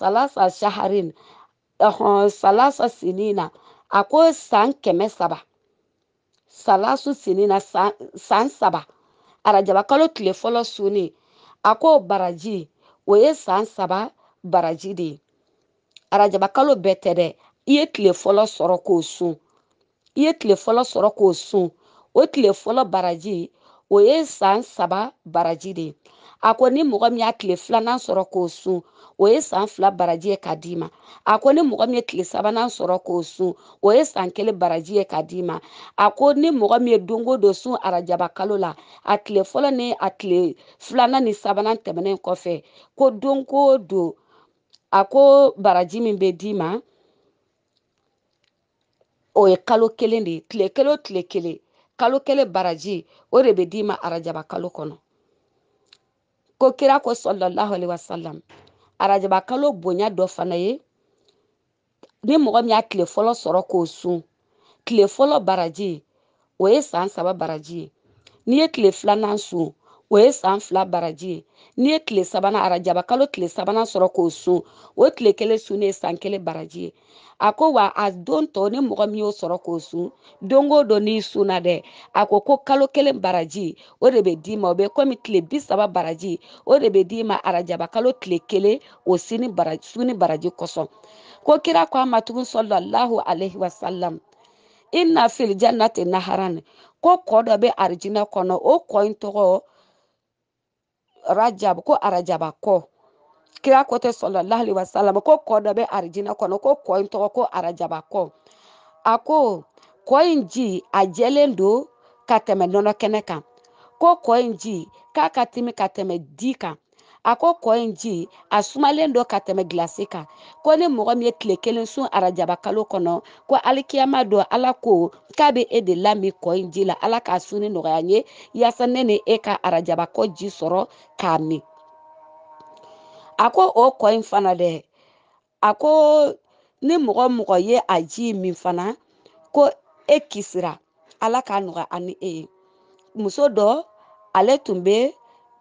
salasa shaharin ɛhɔn salasa sinina akɔ san kɛmɛ saba salasu sinina san, saba arajabakalo kalo tile fɔlɔ suni akɔ baraji o ye san saba baraji de ye arajaba kalo bɛɛ tɛ dɛ i ye tile fɔlɔ sɔrɔ k'o sun i ye tile fɔlɔ sɔrɔ k'o sun o tile fɔlɔ baraji o ye san saba baraji de ye a e e ko ni mɔgɔ min y'a tile filanan sɔrɔ k'o sun o ye san fila baraji ye k'a d'i ma a ko ni mɔgɔ min ye tile sabanan sɔrɔ k'o sun o ye san kelen baraji ye k'a d'i ma a ko ni mɔgɔ min ye don o don sun arajaba kalo la a tile fɔlɔ ni a tile filanan ni sabanan tɛmɛnen kɔfɛ ko don don a ko baraji min bɛ d'i ma o ye kalo kelen de ye tile kelen o tile kelen kalo kelen baraji o de bɛ d'i ma arajaba kalo kɔnɔ ko kira ko sallallahu alaihi wasallam arajaba kalo bonya dɔ fana ye ni mɔgɔ min y'a tile fɔlɔ sɔrɔ k'o sun tile fɔlɔ baraji o ye san saba baraji ye n'i ye tile filanan sun o ye san fila baraji ye n'i ye tile sabanan arajaba kalo tile sabanan sɔrɔ k'o sun o tile kelen sun ne ye san kelen baraji ye a ko wa a don tɔ ni mɔgɔ min y'o sɔrɔ k'o sun don o don n'i sunna dɛ a ko ko kalo kelen baraji o de bɛ d'i ma o bɛ komi tile bi saba baraji o de bɛ d'i ma arajaba kalo tile kelen o sini baraji sunni baraji kosɔn ko kira ko a ma tugun sɔlɔlahu alehi wasalam i na fili jannati naharan ko kɔ dɔ bɛ arijinɛ kɔnɔ o kɔ in tɔgɔ rajab ko arajaba kɔ kira ko tɛ sɔlɔ lahali wasalam ko kɔ dɔ bɛ arijinɛ kɔnɔ ko kɔ in tɔgɔ ko arajaba kɔ a ko kɔ in ji a jɛlen don ka tɛmɛ nɔnɔ kɛnɛ kan ko kɔ in ji k'a ka timi ka tɛmɛ di kan a ko kɔ in ji a sumalen don ka tɛmɛ gilasi kan ko ni mɔgɔ min ye tile kelen sun arajaba kalo kɔnɔ ko alikiyama don ala ko k'a bɛ e de lami kɔ in ji la ala k'a sunni nɔgɔya n ye yaasa ne ni e ka arajaba kɔ ji sɔrɔ k'a min a ko o kɔ in fana dɛ a ko ni mɔgɔ mɔgɔ ye a ji min fana ko e kisira ala k'a nɔgɔya ani e ye muso dɔ ale tun bɛ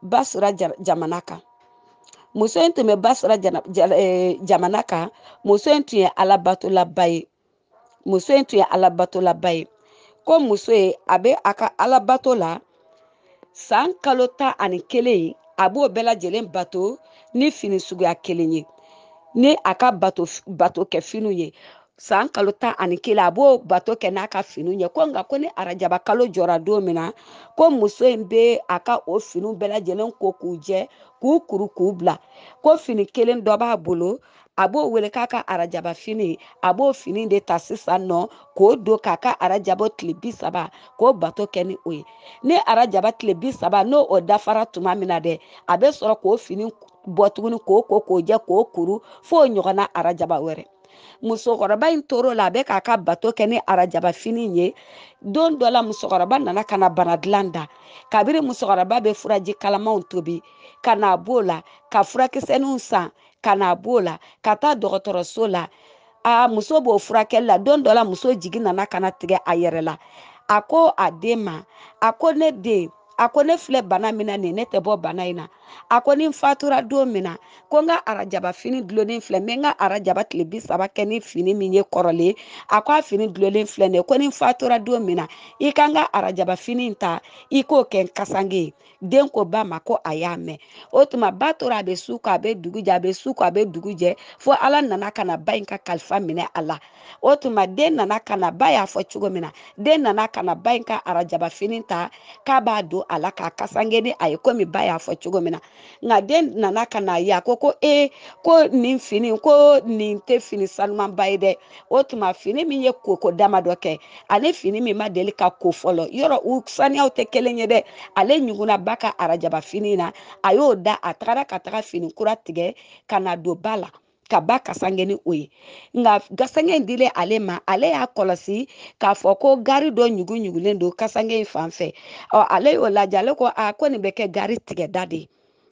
basura jamana kan muso in tun bɛ basira eh, jamana kan muso in tun ye alabatolaba ye muso in tun ye alabatolaba ye ko muso ye a bɛ a ka alabato la san kalo tan ani kelen a b'o bɛɛ lajɛlen bato ni fini suguya kelen ye ni a ka bato bato kɛ finiw ye san kalo tan ani kelen a b'o bato kɛ n'a ka finiw ye ko nka ko ni arajaba kalo jɔra don min na ko muso in bɛ a ka o finiw bɛɛ lajɛlen ko k'u jɛ k'u kuru k'u bila ko fini kelen dɔ b'a bolo a b'o wele k'a ka arajaba fini a b'o fini de ta sisan nɔ k'o don k'a ka arajaba tile bi saba k'o bato kɛ ni o ye ni arajaba tile bi saba n'o o dafara tuma min na dɛ a bɛ sɔrɔ k'o fini bɔ tuguni k'o ko k'o jɛ k'o kuru f'o ɲɔgɔnna arajaba wɛrɛ musokɔrɔba in tor'o la a bɛ k'a ka bato kɛ ni arajabafini ye don dɔ la musokɔrɔba nana ka na bana dilan da kabiri musokɔrɔba bɛ furaji kalamanw tobi ka na b'o la ka furakisɛninw san ka na b'o la ka taa dɔgɔtɔrɔso la a muso b'o furakɛli la don dɔ la muso jigi nana kana tigɛ a yɛrɛ la a ko a den ma a ko ne den a ko ne filɛ bana min na nin ne tɛ bɔ bana in na a ko ni n fatura don min na ko n ka arajaba fini dulonnen filɛ n bɛ n ka arajaba tile bi saba kɛ ni fini min ye kɔrɔlen a ko a fini dulonnen filɛ nin ye ko ni n fatura don min na i ka n ka arajaba fini ta i k'o kɛ n kasange ye den ko ba ma ko a y'a mɛn o tuma ba tora a bɛ su ko a bɛ dugu jɛ a bɛ su kɔ a bɛ dugu jɛ fo ala nana ka na ba in ka kalifa minɛ a la o tuma den nana ka na ba y'a fɔ cogo min na den nana ka na ba in ka arajaba fini ta k'a b'a don a la k'a kasange ni a ye komi ba y'a fɔ cogo min na nka den nana ka na ye a ko ko e ko nin fini ko nin tɛ fini sanumanba ye dɛ o tuma fini min ye koko dama dɔ kɛ ani fini min ma deli ka ko fɔlɔ yɔrɔ u saniyaw tɛ kelen ye dɛ ale ɲugunna ba ka arajaba fini na a y'o da a tagara ka taga fini kura tigɛ ka na don ba la ka ba kasange ni o ye nka kasange in dilen ale ma ale y'a kɔlɔsi k'a fɔ ko gari dɔ ɲugu ɲugulen don kasange in fan fɛ ɔ ale y'o lajɛ ale ko a ko nin bɛ kɛ gari tigɛda de ye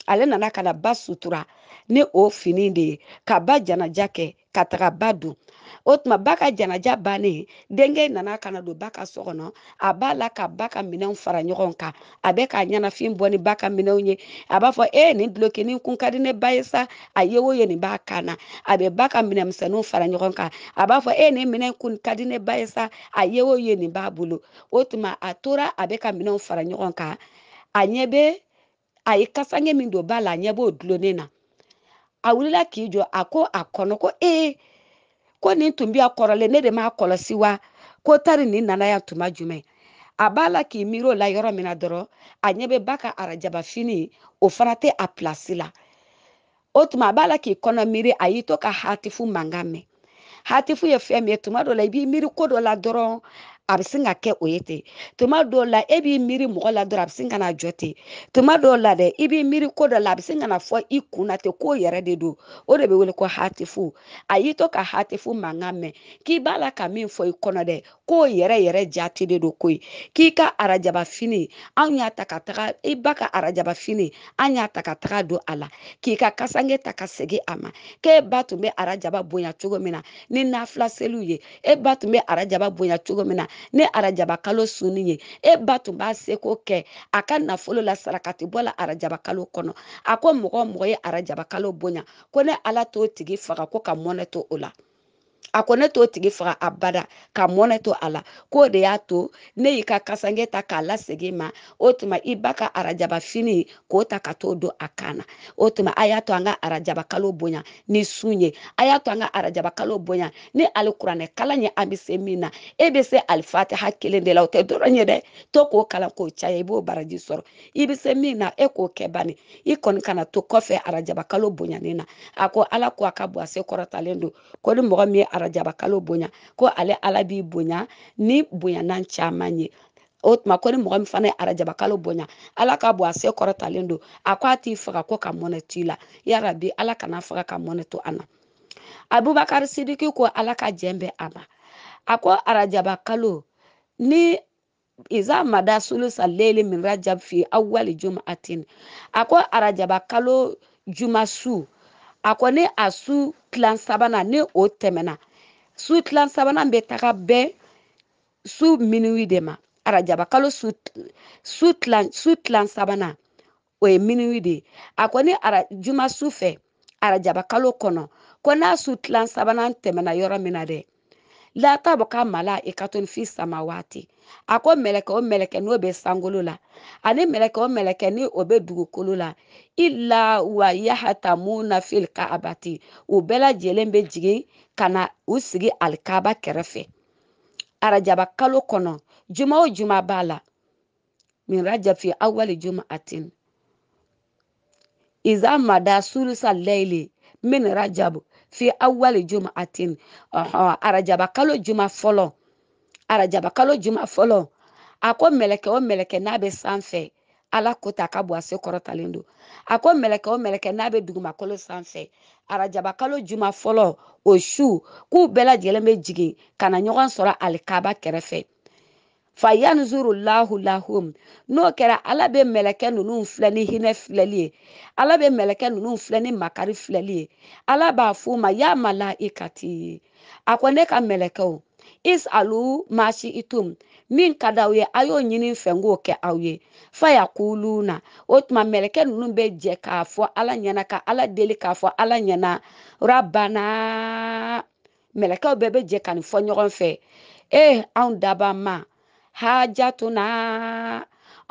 ale nana ka na ba sutura ni o fini de ye ka ba janaja kɛ ka taga ba don o tuma ba ka janaja bannen denkɛ nana ka na don ba ka so kɔnɔ a b'a la ka ba ka minɛnw fara ɲɔgɔn kan a bɛ k'a ɲɛnafin bɔ ni ba ka minɛnw ye a b'a fɔ e nin dulokini kun ka di ne ba ye sa a ye o ye nin b'a kan na a bɛ ba ka minɛnmisɛnninw fara ɲɔgɔn kan a b'a fɔ e ee, ni minɛn kun ka di ne ba ye sa a ye o ye nin b'a bolo o tuma a tora a bɛ ka minɛnw fara ɲɔgɔn kan a ɲɛ bɛ a ye kasange min don ba la a ɲɛ b'o dulonnen na a wulila k'i jɔ a ko a kɔnɔ ko ee ko nin tun bɛ a kɔrɔlen ne de m'a kɔlɔsi wa ko tari nin nana yan tuma jumɛn a b'a la k'i miiri o la yɔrɔ min na dɔrɔn a ɲɛ bɛ ba ka arajaba fini o fana tɛ a pilasi la o tuma a b'a la k'i kɔnɔ miiri a y'i to ka hatifu mankan mɛn hatifu ye fɛn min ye tuma dɔ la i b'i miiri ko dɔ la dɔrɔn a bɛ sin ka kɛ o ye ten tuma dɔw la e b'i miiri mɔgɔ la dɔrɔn a bɛ sin ka jɔ ten tuma dɔw la dɛ i b'i miiri ko dɔ la a bɛ sin ka fɔ i kun na ten k'o yɛrɛ de don o de bɛ wele ko hatifu a y'i to ka hatifu mankan mɛn k'i b'a la ka min fɔ i kɔnɔ dɛ k'o yɛrɛ yɛrɛ jate de don ko k'i ka arajaba fini anw y'a ta ka taga i ba ka arajaba fini an y'a ta ka taga don a la k'i ka kasange ta ka segin a ma k'e ba tun bɛ arajaba bonya cogo min na ni nafila ye e ba tun bɛ arajaba bonya cogo min na ni arajabakalo sunni ye e ba tun b'a seko kɛ a ka nafolo la sarakati bɔ la arajabakalo kɔnɔ a ko mɔgɔ mɔgɔ ye arajabakalo boya ko ne ala t'o tigi faga ko ka mɔnɛ to o la a ko ne t'o tigi faga abada ka mɔnɛ to a la k'o de y'a to ne y'i ka kasange ta k'a lasegin ma o tuma i ba ka arajaba fini k'o ta ka t'o don a kan na o tuma a y'a to an ka arajaba kalo bonya ni sun ye a y'a to an ka arajaba kalo bonya ni alikuranɛ kalan ye an bɛ se min na e bɛ se alifatiha kelen de la o tɛ dɔrɔn ye dɛ to k'o kalan k'o caya i b'o baraji sɔrɔ i bɛ se min na e k'o kɛ bani i kɔni kana to kɔfɛ arajaba kalo bonyanen na a ko ala ko a ka bɔ kɔrɔtalen don ko ni mɔgɔ min ye araj arajaba kalo bonya ko ale ala b'i bonya ni bonya nan caman ye o tuma ko ni mɔgɔ min fana ye arajabakalo bonya ala ka bɔ a se kɔrɔtalen don a ko a t'i faga ko ka mɔnɛ t'i la yarabi ala kana faga ka mɔnɛ to an na abubakari sidiki ko ala ka jɛn bɛ a ma a ko arajabakalo ni iza mada sulusa lele min rajab fi awwali jum'atin a ko arajabakalo juma su a ko ni a su kilan sabanan ni o tɛmɛna su tilan sabanan bɛ taga bɛɛ su minuwi de ma arajaba kalo su su tilan tilan sabanan o ye minuwi de ye a kɔni ara juma su fɛ arajaba kalo kɔnɔ ko n'a su tilan sabanan tɛmɛna yɔrɔ min na dɛ latabu ka malaika e tun fi samawati a ko mɛlɛkɛ o mɛlɛkɛ n'o bɛ sankolo la ani mɛlɛkɛ o mɛlɛkɛ ni o bɛ dugukolo la ila wa yahatamuna fil kaabati abati, bɛɛ lajɛlen bɛ jigin ka na u sigi alikaba arajaba kalo kɔnɔ juma o juma b'a min rajafi awali juma atin iza mada surusa lɛyili min rajabu fi awali juma atin ọhọ arajaba kalo juma fọlọ arajaba kalo juma fọlọ a ko mɛlɛkɛ o mɛlɛkɛ n'a bɛ sanfɛ ala ko ta ka bɔ a se kɔrɔtalen don a ko mɛlɛkɛ o mɛlɛkɛ n'a bɛ dugumakolo sanfɛ arajaba kalo juma fɔlɔ o su k'u bɛɛ lajɛlen bɛ jigin ka na ɲɔgɔn sɔrɔ alikaba kɛrɛfɛ fayanzurullahu lahum n'o kɛra ala bɛ mɛlɛkɛ ninnu filɛ ni hinɛ filɛli ye ala bɛ mɛlɛkɛ ninnu filɛ ni makari filɛli ye ala b'a f'u ma y'a mala i ka ti a ko ne ka mɛlɛkɛw is alu maasi itum min ka d'aw ye a y'o ɲini fɛ n k'o kɛ aw ye fa kulu na o tuma mɛlɛkɛ ninnu bɛ jɛ k'a fɔ ala ɲɛna ka ala deli k'a fɔ ala ɲɛna rabana mɛlɛkɛw bɛɛ bɛ jɛ ka nin fɔ ɲɔgɔn fɛ e anw daba ma hajatuna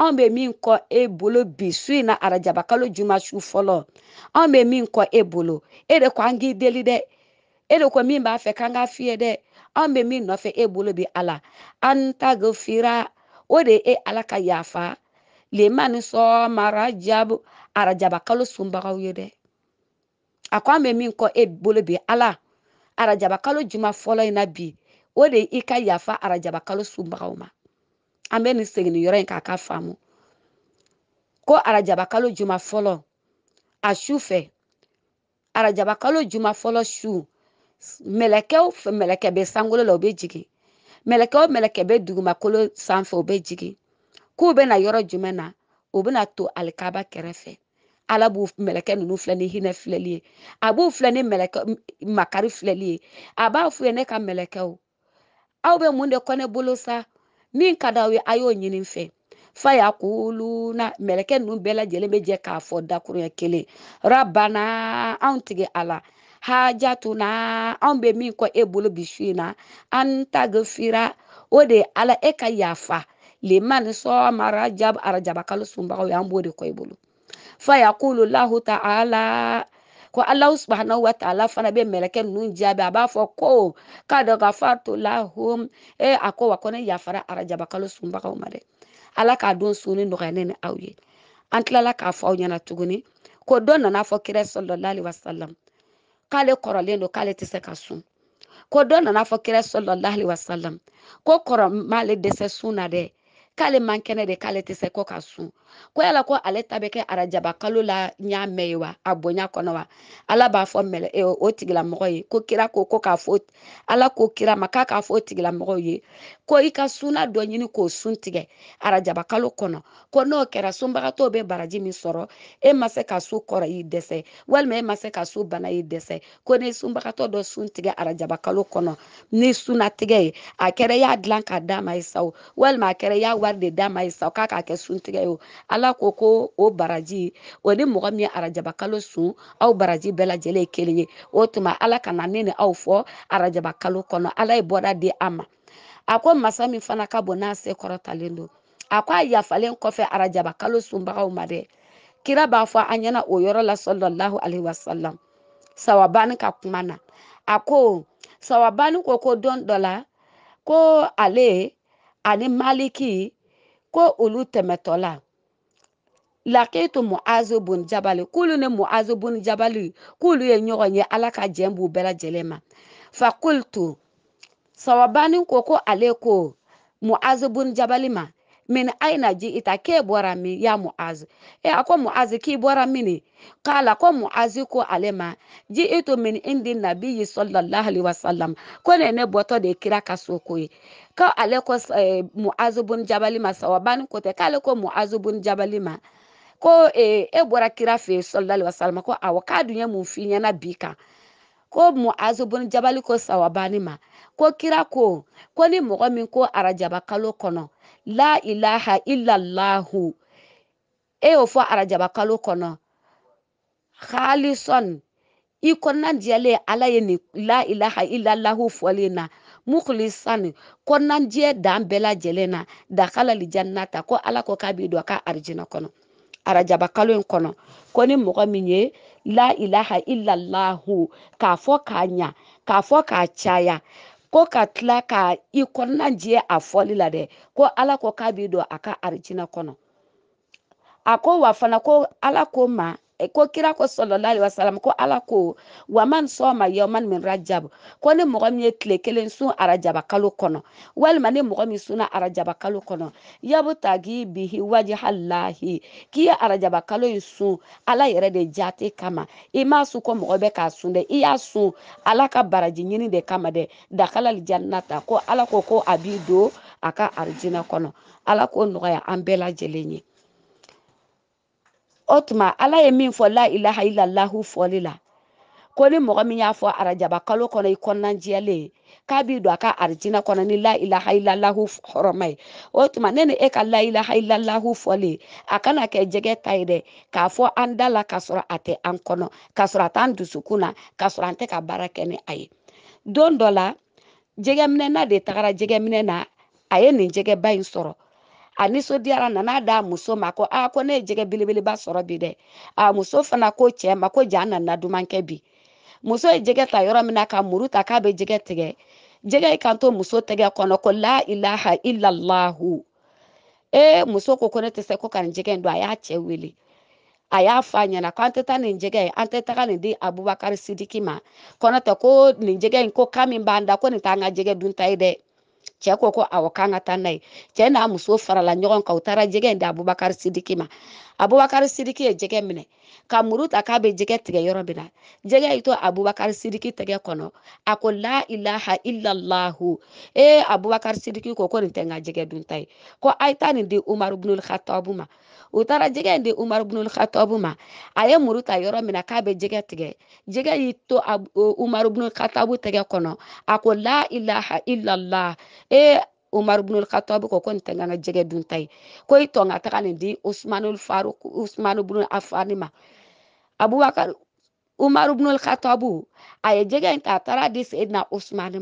an bɛ min kɔ e bolo bi su in na arajabakalo juma su fɔlɔ an bɛ min kɔ e bolo e de ko an k'i deli dɛ e de ko min b'a fɛ k'an ka fiyɛ dɛ an bɛ min nɔfɛ e bolo bi ala an ta gofira o de e ala ka lema lemani sɔmara jabu arajabakalo sunbagaw ye dɛ a ko an bɛ min kɔ e bolo bi ala arajabakalo juma fɔlɔ in na bi o de ye i ka yafa arajabakalo sunbagaw ma an bɛ nin segin nin yɔrɔ in k'a ka faamu ko arajabakalo juma fɔlɔ a su fɛ arajaba juma fɔlɔ su mɛlɛkɛ o mɛlɛkɛ bɛ sankolo la o bɛ jigin mɛlɛkɛ o mɛlɛkɛ bɛ dugumakolo sanfɛ o bɛ jigin k'u bɛna yɔrɔ jumɛn na o bɛna to alikaba kɛrɛfɛ ala b'u mɛlɛkɛ ninnu filɛ ni hinɛ filɛli ye a b'u filɛ ni mɛlɛkɛ makari filɛli ye a b'a f'u ye ne ka mɛlɛkɛw aw bɛ mun de kɔ ne bolo sa min ka d'aw ye a y'o ɲini fɛ fa y'a na mɛlɛkɛ ninnu bɛɛ lajɛlen bɛ jɛ k'a fɔ dakuruɲɛ kelen rabana anw tigɛ a la hajatuna anw bɛ min kɔ e bolo bi su in na an tagefira o de ala e ka yafa lemani ni sɔma arajaba arajaba sunbagaw ye an b'o de kɔ i e bolo fa kulu lahu ta'ala ko alahu subahana wa taala fana bɛ mɛlɛkɛ ninnu jaabi a b'a fɔ ko k'a dɔn ka e a ko wa ko yafara arajaba sunbagaw ma dɛ ala k'a don sunni nɔgɔya ne ni aw ye an tilala k'a fɔ aw ɲɛna tuguni ko dɔ nana fɔ kira sɔlɔlɔ ali wasalam k'ale kɔrɔlen don k'ale tɛ se ka sun ko dɔ nana fɔ kira sɔlɔlɔ ali wasalam ko kɔrɔ m'ale dɛsɛ sun na dɛ k'ale man kɛnɛ de k'ale tɛ se ko ka sun ko yala ko ale ta bɛ kɛ arajaba kalo la n y'a mɛn ye wa a bonya kɔnɔ wa ala b'a fɔ mɛlɛ e, o tigilamɔgɔ ye ko kira ko ko k'a fɔ ala ko kira ma k'a k'a fɔ o tigilamɔgɔ ye ko i ka suna dɔ ɲini k'o sun tigɛ arajaba kalo kɔnɔ ko n'o kɛra sunbagatɔw bɛ baraji min sɔrɔ e ma se ka su kɔrɔ y'i dɛsɛ walima e ma se ka su bana y'i dɛsɛ ko ne sunbagatɔ dɔ sun tigɛ arajaba kalo kɔnɔ ni suna tigɛ ye a kɛra i y'a dilan k'a d'a ma ye sa o walima a kɛra i y'a wari de d'a ma ye sa o k'a k'a kɛ sun tigɛ ye o ala ko ko o baraji o ni mɔgɔ min ye arajabakalo sun aw baraji bɛɛ lajɛlen ye kelen ye o tuma ala kana ne ni aw fɔ arajabakalo kɔnɔ ala ye bɔda di a ma a ko masa min fana ka bon n'a se kɔrɔtalen don a ko a yafalen kɔfɛ arajabakalo sunbagaw ma dɛ kira b'a fɔ an ɲɛna o yɔrɔ la sɔlɔlahu alaihi wasalam sawabani ka kuma na a ko sawabani ko ko don dɔ la ko ale ani maliki ko olu tɛmɛtɔ la lakitu muazu bun jabali k'ulu ni muazu bun jabali k'ulu ye ɲɔgɔn ye ala ka jɛn b'u bɛɛ lajɛlen ma fakultu sawabani ko ko ale ko muazu bun jabali ma min aina jiita k'e bɔra min ya muazu e a ko muazu k'i bɔra min kala ko muazu ko ale ma jiitu min indi nabiyi sallallahu alaihi wasallam ko ne ne bɔtɔ de kira ka so ko ye ko ale ko eh, muazu bun jabali ma sawabani ko tɛ k'ale ko muazu bun jabali ma ko eh, e, e bɔra kira fɛ sɔlidali wasalama ko awɔ k'a dun ye mun f'i ɲɛna bi kan ko mu bun jabali ko sawabani ma ko kira ko ko ni mɔgɔ min ko arajaba kalo kɔnɔ la ilaha illallahu e y'o fɔ arajaba kalo kɔnɔ halisɔn i kɔnɔna jɛlen ala ye nin la ilaha illallahu fɔlen na mukulisani kɔnɔnajɛ dan bɛɛ lajɛlen na dakala lijanna ta ko ala ko k'a b'i don ka arijinɛ kɔnɔ arajaba kalo in kɔnɔ ko ni mɔgɔ min ye la ilaha illallahu k'a fɔ k'a ɲa k'a fɔ k'a caya ko ka tila ka i kɔnɔna jɛ a fɔli la dɛ ko ala ko k'a b'i don a ka arijinɛ kɔnɔ a ko wa fana ko ala ko ma Eh, ko kira ko sɔlɔla ali wasalam ko ala ko wa man sɔma yɔman min rajab ko ni mɔgɔ min ye tile kelen sun arajaba kalo kɔnɔ walima ni mɔgɔ min sunna arajaba kalo kɔnɔ yabu tagi bihi waji halahi k'i ye arajaba kalo in sun ala yɛrɛ de jate kama i m'a sun ko mɔgɔ bɛ k'a sun dɛ i y'a sun ala ka baraji ɲini de kama dɛ dakala alijannata ko ala ko ko a b'i don a ka arijinɛ kɔnɔ ala k'o nɔgɔya an bɛɛ lajɛlen ye o tuma ala ye min fɔ la ilaha illallahu fɔli la ko ni mɔgɔ min y'a fɔ arajaba kalo kɔnɔ i kɔnɔnajɛlen k'a b'i don a ka arijinɛ kɔnɔ ni la ilaha illallahu hɔrɔma ye o tuma ne ni e ka la ilaha illallahu fɔlen a kana kɛ jɛgɛ ta ye dɛ k'a fɔ an da la k'a sɔrɔ a tɛ an kɔnɔ k'a sɔrɔ a t'an dusukun na k'a sɔrɔ an tɛ ka baara kɛ ni a ye don dɔ la jɛgɛminɛna de tagara jɛgɛminɛ na a ye nin jɛgɛba in sɔrɔ a nisɔndiyara nana da a muso ma ko a ko ne ye bilibili ba soro bi de a muso fana ko cɛ ma ko ja du manke bi muso ye jɛgɛ ta yoro min na ka muru ta k'a be jɛgɛ tigɛ jɛgɛ e kan to muso ko no ko la ilaha illa allah e muso ko ko ne te se ko ka nin jɛgɛ in don a y'a cɛ wele a fa ɲɛna ko an tɛ taa nin jɛgɛ ye an tɛ taga nin di abubakar sidiki ma kɔnɔ tɛ ko nin jɛgɛ in ko kan min b'an da ko nin t'an ka jɛgɛ dunta ye dɛ cɛ ko ko awɔ k'an ka taa n'a ye cɛ n'a muso farala ɲɔgɔn kan u taara jɛgɛ in di abubakar sidiki ma abubakar sidiki ye jɛgɛ minɛ ka muru ta k'a bɛ jɛgɛ tigɛ yɔrɔ min na jɛgɛ y'i to abubakari sidiki tɛgɛ kɔnɔ a ko la ilaha illallahu ee abubakari sidiki ko ko nin tɛ n ka jɛgɛ dunta ye ko a ye taa nin di umaru bunul khatabu ma u taara jɛgɛ in di umaru bunul khatabu ma a ye muru ta yɔrɔ min na k'a bɛ jɛgɛ tigɛ jɛgɛ y'i to umaru bunul khatabu tɛgɛ kɔnɔ a ko la ilaha illallah ee umar ibn al-khattab ko ko n tɛ dun ta ye ko i di usmanul faruk usmanu ibn afani abubakar umar ibn al-khattab a ta a di seyidina usmani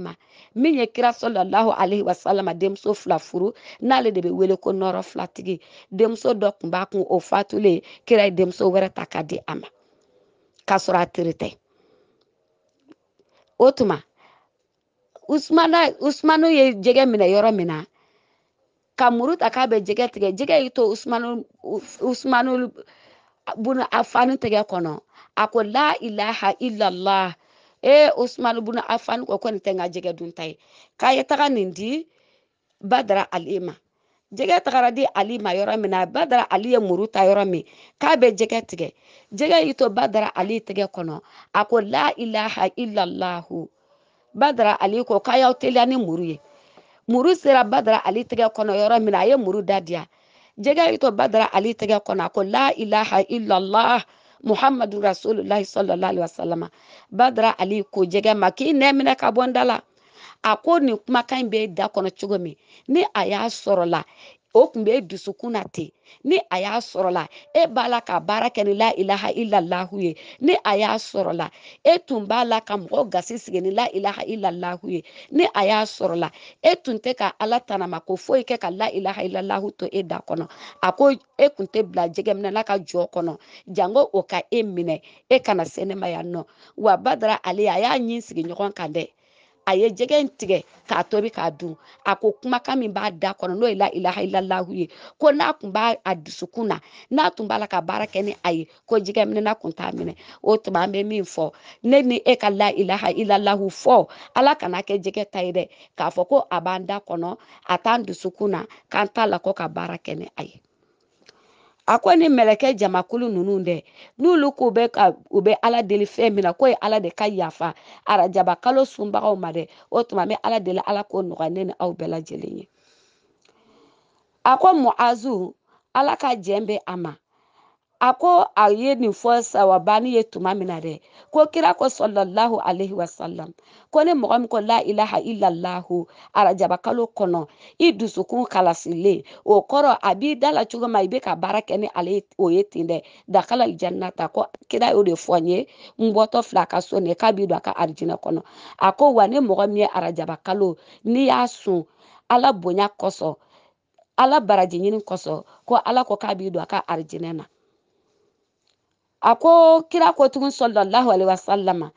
min ye kira sɔlɔlahu alaihi wasalama denmuso fila furu n'ale de bɛ wele ko nɔrɔ filatigi denmuso dɔ tun b'a kun o fatulen kira ye denmuso wɛrɛ ta ka di a ma usmana usmanu ye jege mina yoro mina kamurut akabe jege tige jege ito usmanu usmanu bunu afanu tige kono ako la ilaha illa allah e usmanu bunu afanu ko ko tenga jege duntai ka jɛgɛ dunta ye k'a ye taga nin di badara ale ma jɛgɛ tagara di ali ma yɔrɔ min na badara ali ye muru ta yɔrɔ min k'a bɛ ali tɛgɛ kɔnɔ a la ilaha illa allahu badara ali ko k'a y'aw teliya muru ye muru sera badara ali tɛgɛ kɔnɔ yoro min ye muru dadia jega yito badara ali tɛgɛ kɔnɔ ko la ilaha allah muhammadu rasulullah sallallahu alaihi wasallam badara ali ko jega maki ne mina ka bondala ako ni kuma a be da kɔnɔ chugomi ni aya sorola o kun bɛ dusukun na ten ni a y'a sɔrɔ la e b'a la ka baara kɛ ni la ilaha ilalahu ye ni a y'a sɔrɔ la e tun b'a la ka mɔgɔ gasi sigi ni la ilaha ilalahu ye ni a y'a sɔrɔ la e tun tɛ ka ala tanama ko foyi kɛ ka la ilaha ilalahu to e da kɔnɔ a ko e kun tɛ bila jɛgɛ minɛ na ka jɔ kɔnɔ jango o ka e minɛ e kana se ne ma yan nɔ wa badara ale a y'a ɲin sigi ɲɔgɔn kan dɛ a ye jɛgɛ in tigɛ k'a tobi k'a dun a ko kumakan min b'a da kɔnɔ n'o ye la ilaha illallahu ye ko n'a tun b'a a dusukun na n'a tun b'a la ka baara kɛ ni a ye ko jɛgɛ na kun t'a minɛ o tuma an bɛ min fɔ ne ni e ka la ilaha illallahu fɔ ala kana kɛ jɛgɛ ta ye dɛ k'a fɔ ko a b'an da kɔnɔ a t'an dusukun na k'an t'a la ko ka baara kɛ ni a ye a ko ni mɛlɛkɛ jamakulu ninnu dɛ n'olu k'u bɛ ka u bɛ ala deli fɛn min na k'o ye ala de ka yafa arajaba kalo sunbagaw ma dɛ o tuma n bɛ ala deli ala k'o nɔgɔya ne ni aw bɛɛ lajɛlen ye a ko muazu ala ka jɛn bɛ a ma ako aye ni ye nin fɔ sawabani ye tuma min na ko kira ko sɔlɔlahu alehi wasalam ko ni mɔgɔ min ko la ilaha ilalahu arajabakalo kɔnɔ i dusukun kalasilen o kɔrɔ a b'i da la cogo ma i bɛ ka baara kɛ ni ale o ye ten dɛ dakala janna ko kira y'o de fɔ n ye n bɔtɔ fila ka so ne k'a b'i don a ka arijinɛ kɔnɔ a ko wa ni mɔgɔ min ye arajabakalo n'i y'a sun ala bonya kɔsɔn ala baraji ɲini kɔsɔn ko ala ko k'a b'i don a ka arijinɛ na a ko kira ko tugun sallallahu alaihi wasallam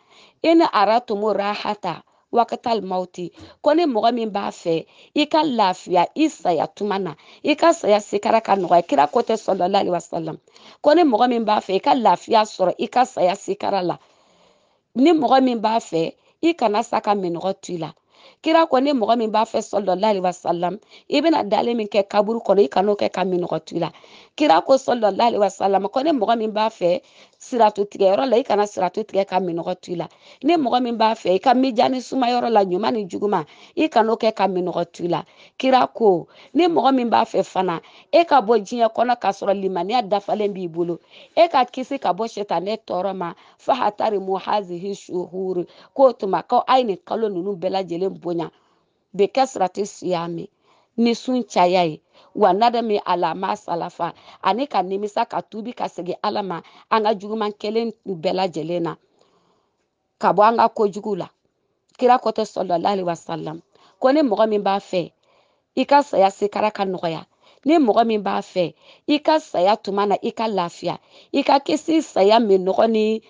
in aratumu rahata wakatal mauti ko ni mɔgɔ min b'a fɛ i ka lafiya i saya tuma na i ka saya sikara ka nɔgɔya kira ko tɛ sɔlɔla ali wasalam ko ni mɔgɔ min b'a fɛ i ka lafiya sɔrɔ i ka saya sikara la ni mɔgɔ min b'a fɛ i kana sa ka minɔgɔ tu i la kira ko ni mɔgɔ min b'a fɛ sɔlɔla ali wasalam i bɛna dali min kɛ kaburu kɔnɔ i kan'o kɛ ka minɔgɔ tu la kira ko sɔlɔla ale wa ko ni mɔgɔ min b'a fɛ siratu tigɛyɔrɔ la i kana siratu tigɛ ka minɔgɔ to i la ni mɔgɔ min b'a fɛ i ka mija ni sumayɔrɔ la ɲuman ni juguman i kan'o kɛ ka minɔgɔ to i la kira ko ni mɔgɔ min b'a fɛ fana e ka bɔ diɲɛ kɔnɔ k'a sɔrɔ limaniya dafalen b'i bolo e ka kisi ka bɔ sitanɛ tɔɔrɔ ma fa hatari muhazihi suhuri k'o tuma ko a ye nin kalo ninnu bɛɛ lajɛlen bonya bɛ kɛ sirati siya min ni sun caya ye wa mi ala ma salafa ani ka nimisa ka tubi ka segin ala ma an ka juguman kelen bɛɛ lajɛlen na ka bɔ an ka kojugu la kira kɔtɛ sɔlɔla ali wasalam ko ni mɔgɔ min b'a fɛ i ka saya sekara ka nɔgɔya ni mɔgɔ min b'a fɛ i ka saya tuma na i ka lafiya i ka kisi saya minɔgɔ ni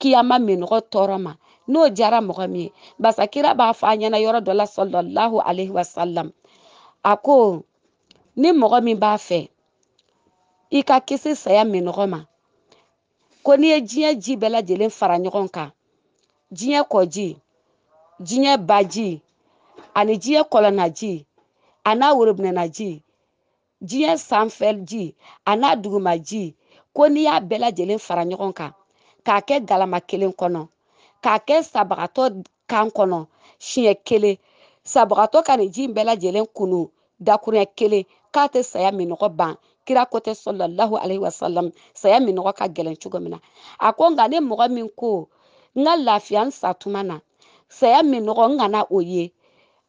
kiyama minɔgɔ tɔɔrɔ ma n'o jara mɔgɔ min ye basa kira b'a fɔ a ɲɛna yɔrɔ dɔ la sɔlɔlahu alaihi wasalam a ko Ni mɔgɔ min b'a fɛ i ka kisi saya minɔgɔ ma ko n'i ye diɲɛ ji bɛɛ lajɛlen fara ɲɔgɔn kan diɲɛ kɔji diɲɛ baji ani diɲɛ kɔlɔnnaji a n'a worobinɛnaji diɲɛ sanfɛ ji a n'a duguma ji ko n'i y'a bɛɛ lajɛlen fara ɲɔgɔn kan k'a kɛ galama kelen kɔnɔ k'a kɛ sabagatɔ kan kɔnɔ siɲɛ kelen sabagatɔ ka nin ji in bɛɛ lajɛlen kunu dakuruɲɛ kelen k'a tɛ saya minɔgɔ ban kira ko tɛ sɔlɔlahu alaihi wasalam saya minɔgɔ ka gɛlɛn cogo min na a ko nka ne mɔgɔ min ko n ka lafiya n sa tuma na saya minɔgɔ n kana o ye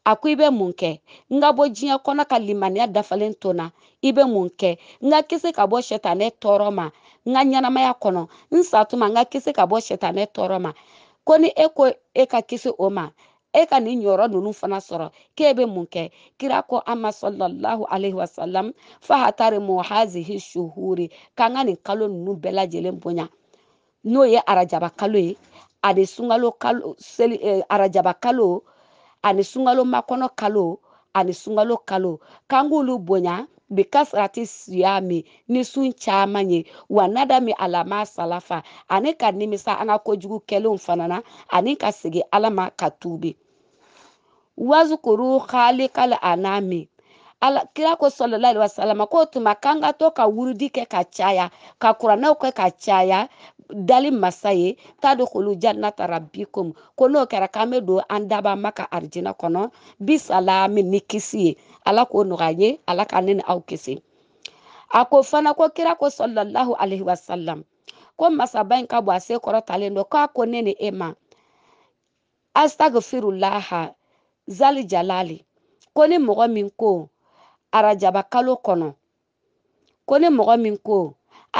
a ko i bɛ mun kɛ n ka bɔ diɲɛ kɔnɔ ka limaniya dafalen to na i bɛ mun kɛ n ka kisi ka bɔ sɛtanɛ tɔɔrɔ ma n ka ɲɛnamaya kɔnɔ n satuma n ka kisi ka bɔ sɛtanɛ tɔɔrɔ ma ko ni e ko e ka kisi o ma e ka nin yɔrɔ nunu fana sɔrɔ k'e e bɛ mun kɛ kira ko an ma sɔlɔlahu alaihi wasalam fa hatari muhazihi suhuri k'an ka nin kalo ninnu bɛɛ lajɛlen bonya n'o ye arajaba kalo ye ani sunkalo kalo seli eh, arajaba kalo ani sunkalo makɔnɔ kalo ani sunkalo kalo k'an k'olu bonya bi kasrati siyami ni sun caman ye wa nadami alama salafa ani ka nimisa an ka kojugu kɛlenw fana na ani ka segin ala ma ka tubi wazukuru halikal anami ala kira ko sallallahu alaihi wasallam ko tuma kan ka ka wurudi kɛ ka caya ka kuranɛw kɛ ka caya dali masaye ye tadkhulu jannata rabbikum ko n'o kɛra k'an be don an daba bisalami ni ala k'o nɔgɔya ye ala ka ne kisi a fana ko kira ko sallallahu alaihi wasallam ko masaba in se kɔrɔ talen dɔ k'a ko ne ma astagfirullaha zali jalali ko ni mɔgɔ min ko arajaba kalo kɔnɔ ko ni mɔgɔ min ko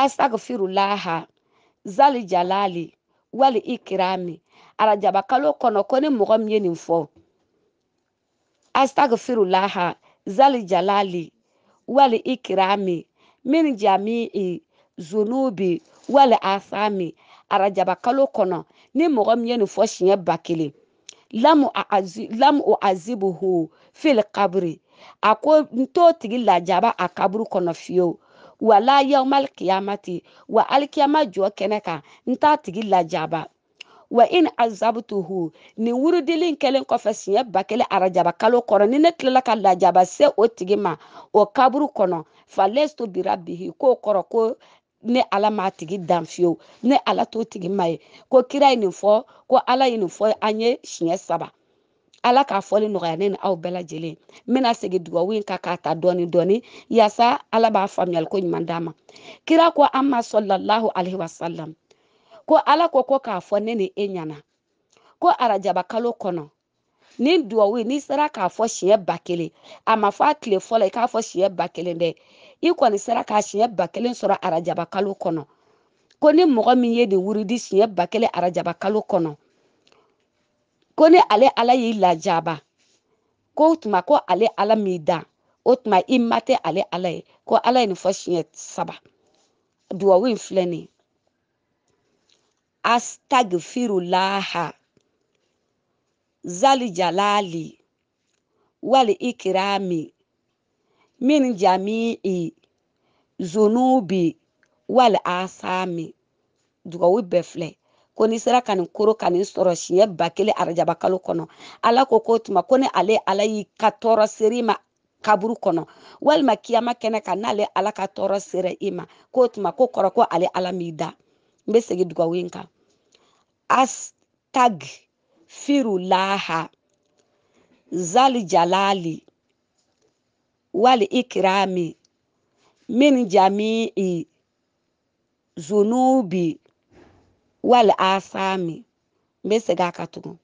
asagfirulaha zali jalali wali ikirami arajaba kalo kɔnɔ ko ni mɔgɔ min ye nin fɔ asagfirulaha zali jalali wali ikirami min jami'i zunubi wali asami arajaba kalo kɔnɔ ni mɔgɔ min ye nin fɔ siɲɛ ba kelen lam azi lamu o azibuhu fil kabri a ko n t'o tigi lajaba a kaburu kɔnɔ fiyewu wala yawmal kiyamati wa alkiyama jɔ kɛnɛ kan n t'a tigi lajaba wa in azabtuhu ni wurudili in kelen kɔfɛ siɲɛ ba kelen arajaba kalo kɔrɔ ni ne tilala ka lajaba se o tigi ma o kaburu kɔnɔ falesto birabihi k'o kɔrɔ ko ne ala m'a tigi dan fiyewu ne ala t'o tigi ma ye ko kira ye nin fɔ ko ala ye nin fɔ an ye siɲɛ saba ala k'a fɔli nɔgɔya ne ni aw bɛɛ lajɛlen n bɛna segin dugawu in kan k'a ta dɔɔni dɔɔni yaasa ala b'a faamuyali ko ɲuman d'a ma kira ko an ma alayhi wa salam ko ala ko ko k'a fɔ ne ni e ɲɛna ko arajaba kalo kɔnɔ ni duwawu n'i sera k'a fɔ siɲɛ ba kelen a ma fɔ a tile fɔlɔ i k'a fɔ siɲɛ ba kelen dɛ i kɔni sera k'a siɲɛ ba kelen sɔrɔ arajaba kalo kɔnɔ ko ni mɔgɔ min ye nin wuridi siɲɛ ba kelen arajaba kɔnɔ ko ni ale ala y'i lajaba ko o tuma ko ale ala m'i da o tuma i ma tɛ ale ala ye ko ala ye nin fɔ siɲɛ saba duwawu in filɛ nin ye astagfirulaha zali jalali wali ikirami min jamii zunubi wali asami dugawu bɛɛ filɛ ko n'i sera ka nin koro ka nin sɔrɔ siɲɛ ba kelen arajaba kɔnɔ ala ko ko tuma ko ni ale ala y'i ka tɔɔrɔ seri ma kaburu kɔnɔ walima kiyama kɛnɛ kan n'ale ala ka tɔɔrɔ sera i ma k'o tuma ko kɔrɔ ko ale ala m'i da n bɛ segin dugawu in kan astag firulaha zal jalali wali ikrami min jamii zunubi wali asami n bɛ segin a kan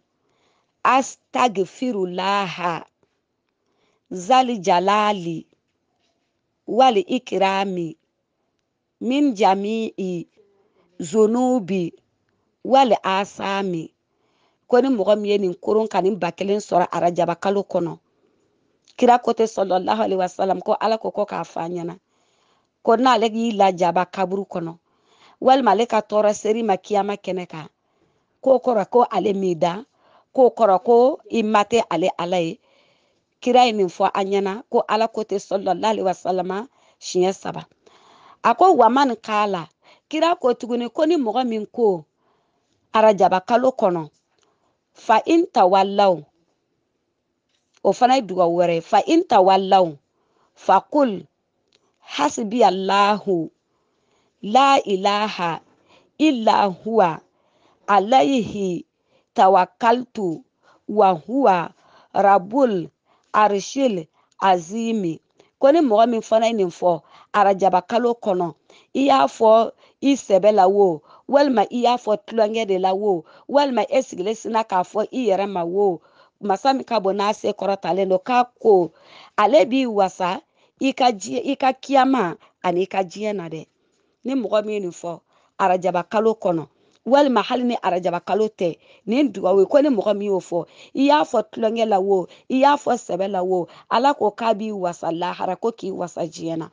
astagfirulaha jalali wali ikrami min jamii zunubi wali asami ko ni mɔgɔ min ye nin koron ka nin ba kelen sɔrɔ arajaba kɔnɔ kira ko tɛ alaihi wasalam ko ala ko ko k'a fa ɲɛna ko n'ale y'i lajaba kaburu kɔnɔ walima ale ka tɔɔrɔ seri ma kiyama kɛnɛ kan k'o kɔrɔ ko ale m'i da k'o kɔrɔ ko i ma tɛ ale ala ye kira ye nin fɔ an ɲɛna ko ala ko tɛ sɔlɔlahu alaihi wasalama siɲɛ saba a ko wa man k'a la kira ko tuguni ko ni mɔgɔ min ko arajaba kalo kɔnɔ fa in tawallaw o fana ye duga wɛrɛ fa in tawallaw fa kul hasbi allahu la ilaha illa huwa alayhi tawakkaltu wa huwa rabul arshil azimi ko ni mɔgɔ min fana ye nin fɔ arajabakalo kɔnɔ i y'a fɔ i la wo walima i y'a fɔ tulonkɛ de la wo walima e sigilen sina k'a fɔ i yɛrɛ ma wo masa min ka bɔ n'a se kɔrɔtalen don k'a ko ale b'i wasa i ka diɲɛ i ka kiyama ani i ka diɲɛ na dɛ ni mɔgɔ min ye nin fɔ arajaba kalo kɔnɔ walima hali ni arajaba kalo tɛ nin dugawu ko ni mɔgɔ min y'o fɔ i y'a fɔ tulonkɛ la wo i y'a fɔ sɛbɛ la wo ala ko k'a b'i wasa lahara ko k'i wasa diɲɛ na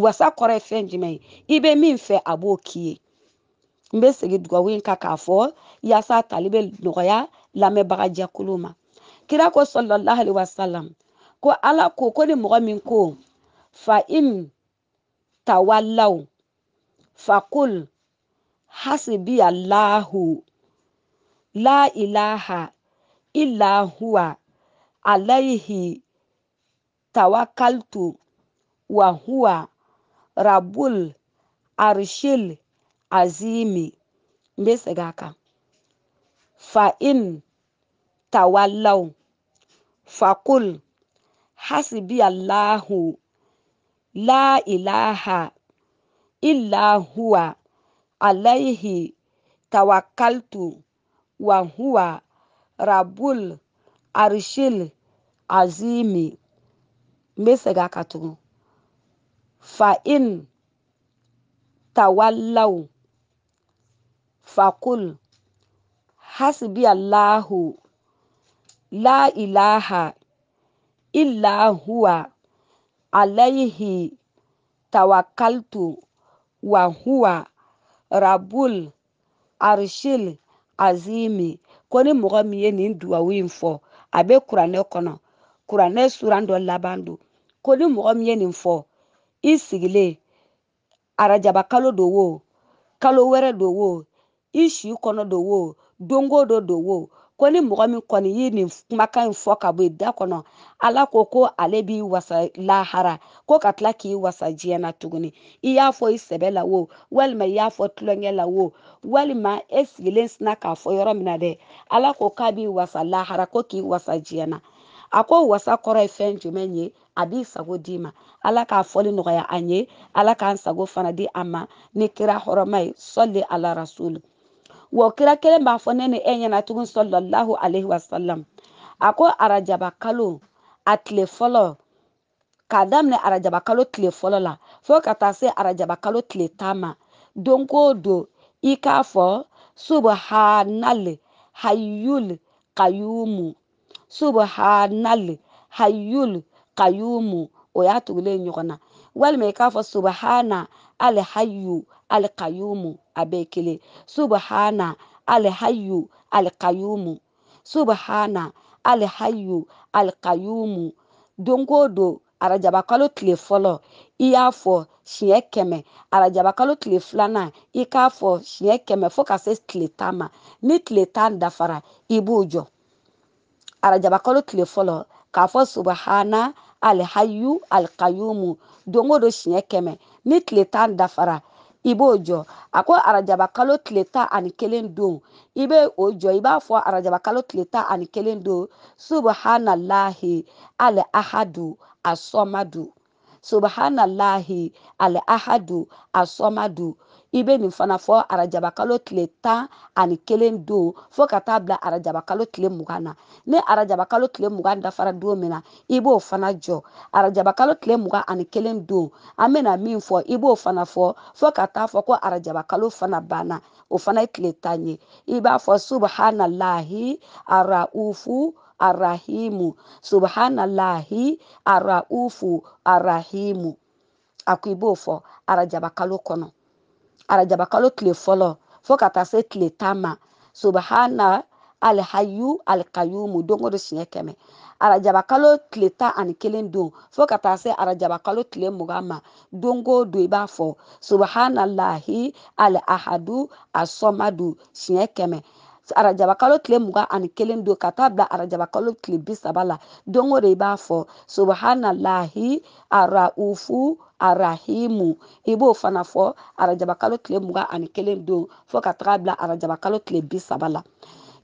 wasa kɔrɔ ye fɛn jumɛn ye i bɛ min fɛ a b'o k'i ye n bɛ segin dugawu in kan k'a fɔ yaasa tali bɛ nɔgɔya lamɛnbaga jɛkulu ma kira ko sɔlɔlahi ali wasalam ko ala ko ko ni mɔgɔ min ko fa im tawalaw fakul hasibiya lahu la ilaha illa huwa alayhi tawakaltu wa huwa Rabul Arshil Azimi Mbesegaka Fa'in Tawallau Fakul Hasbi Allahu La ilaha illa huwa alaihi tawakkaltu wa huwa rabul arshil azimi n bɛ segin tugun fa'in tawallau fakul hasbi allahu la ilaha illa huwa alayhi tawakkaltu wa huwa rabul arshil azimi ko ni mɔgɔ min ye nin duwawu in fɔ a bɛ kuranɛ kɔnɔ kuranɛ suran dɔ laban don ko ni mɔgɔ min ye nin fɔ i sigilen arajaba kalo don wo kalo wɛrɛ don wo i si kɔnɔ don wo dongo dɔ don wo ko ni mɔgɔ min kɔni ye nin kumakan in fɔ ka bɔ da kɔnɔ ala ko ko ale b'i wasa lahara ko ka tila k'i wasa diɲɛ na tuguni i y'a fɔ i sɛbɛ la wo walima i y'a fɔ tulonkɛ la wo walima e sigilen sina k'a fɔ yɔrɔ min na dɛ ala ko k'a b'i wasa lahara ko k'i wasa diɲɛ na a ko wasa kɔrɔ ye fɛn jumɛn ye a b'i sago d'i ma ala k'a fɔli nɔgɔya an ye ala k'an sago fana di an ma ni kira hɔrɔma ye sɔli ala rasulu wa kira kelen b'a fɔ ne ni e ɲɛna tugun sɔlilahu alaihi wasalam a ko arajaba kalo a tile fɔlɔ k'a daminɛ arajaba kalo tile fɔlɔ la fo ka taa se arajaba kalo tile tan ma don ko don i k'a fɔ subhanal hayul kayumu subhanal hayul qayumu o y'a tugulen ɲɔgɔn na walima i k'a fɔ subahana alihayu alikayumu a subhana kelen subahana alihayu alikayumu subahana alihayu alikayumu don o don arajabakalo tile fɔlɔ i y'a fɔ siɲɛ kɛmɛ arajabakalo tile filanan i k'a fɔ siɲɛ kɛmɛ fo ka se tile tama ni tile tan dafara i b'o jɔ arajabakalo tile k'a fɔ subahana alihayu alikayumu don o don siɲɛ kɛmɛ ni tile tan dafara i b'o jɔ a ko arajaba kalo tile tan ani kelen don i bɛ o jɔ i b'a fɔ arajaba kalo tile tan ani kelen don subahánalahi ali ahadu asɔmadu subahánalahi ali asɔmadu i bɛ nin fana fɔ arajabakalo tile tan ani kelen don fo ka taa bila arajabakalo tile mugan na ni arajabakalo tile mugan dafara don min na i b'o fana jɔ arajabakalo tile mugan ani kelen don an bɛna min fɔ i b'o fana fɔ fo ka taa fɔ ko arajabakalo fana banna o fana ye tile tan ye i b'a fɔ subhanalahi araufu arahimu subhanalahi araufu arahimu a ko i b'o fɔ arajaba kalo kɔnɔ arajabakalo kalo tile fɔlɔ fo ka taa se tile tan ma subahana alihayu alikayumu don o don siɲɛ kɛmɛ arajaba tile tan ani kelen don fo ka taa se arajabakalo kalo tile mugan ma don o don i b'a fɔ subahana lahi ali asɔmadu siɲɛ kɛmɛ arajabakalo tile mugan ani kelen don ka taa bila arajabakalo tile bi saba la don o don i b'a fɔ subahanallahi araufu arahimu i b'o fana fɔ arajabakalo tile mugan ani kelen don fo ka taga bila arajabakalo tile bi saba la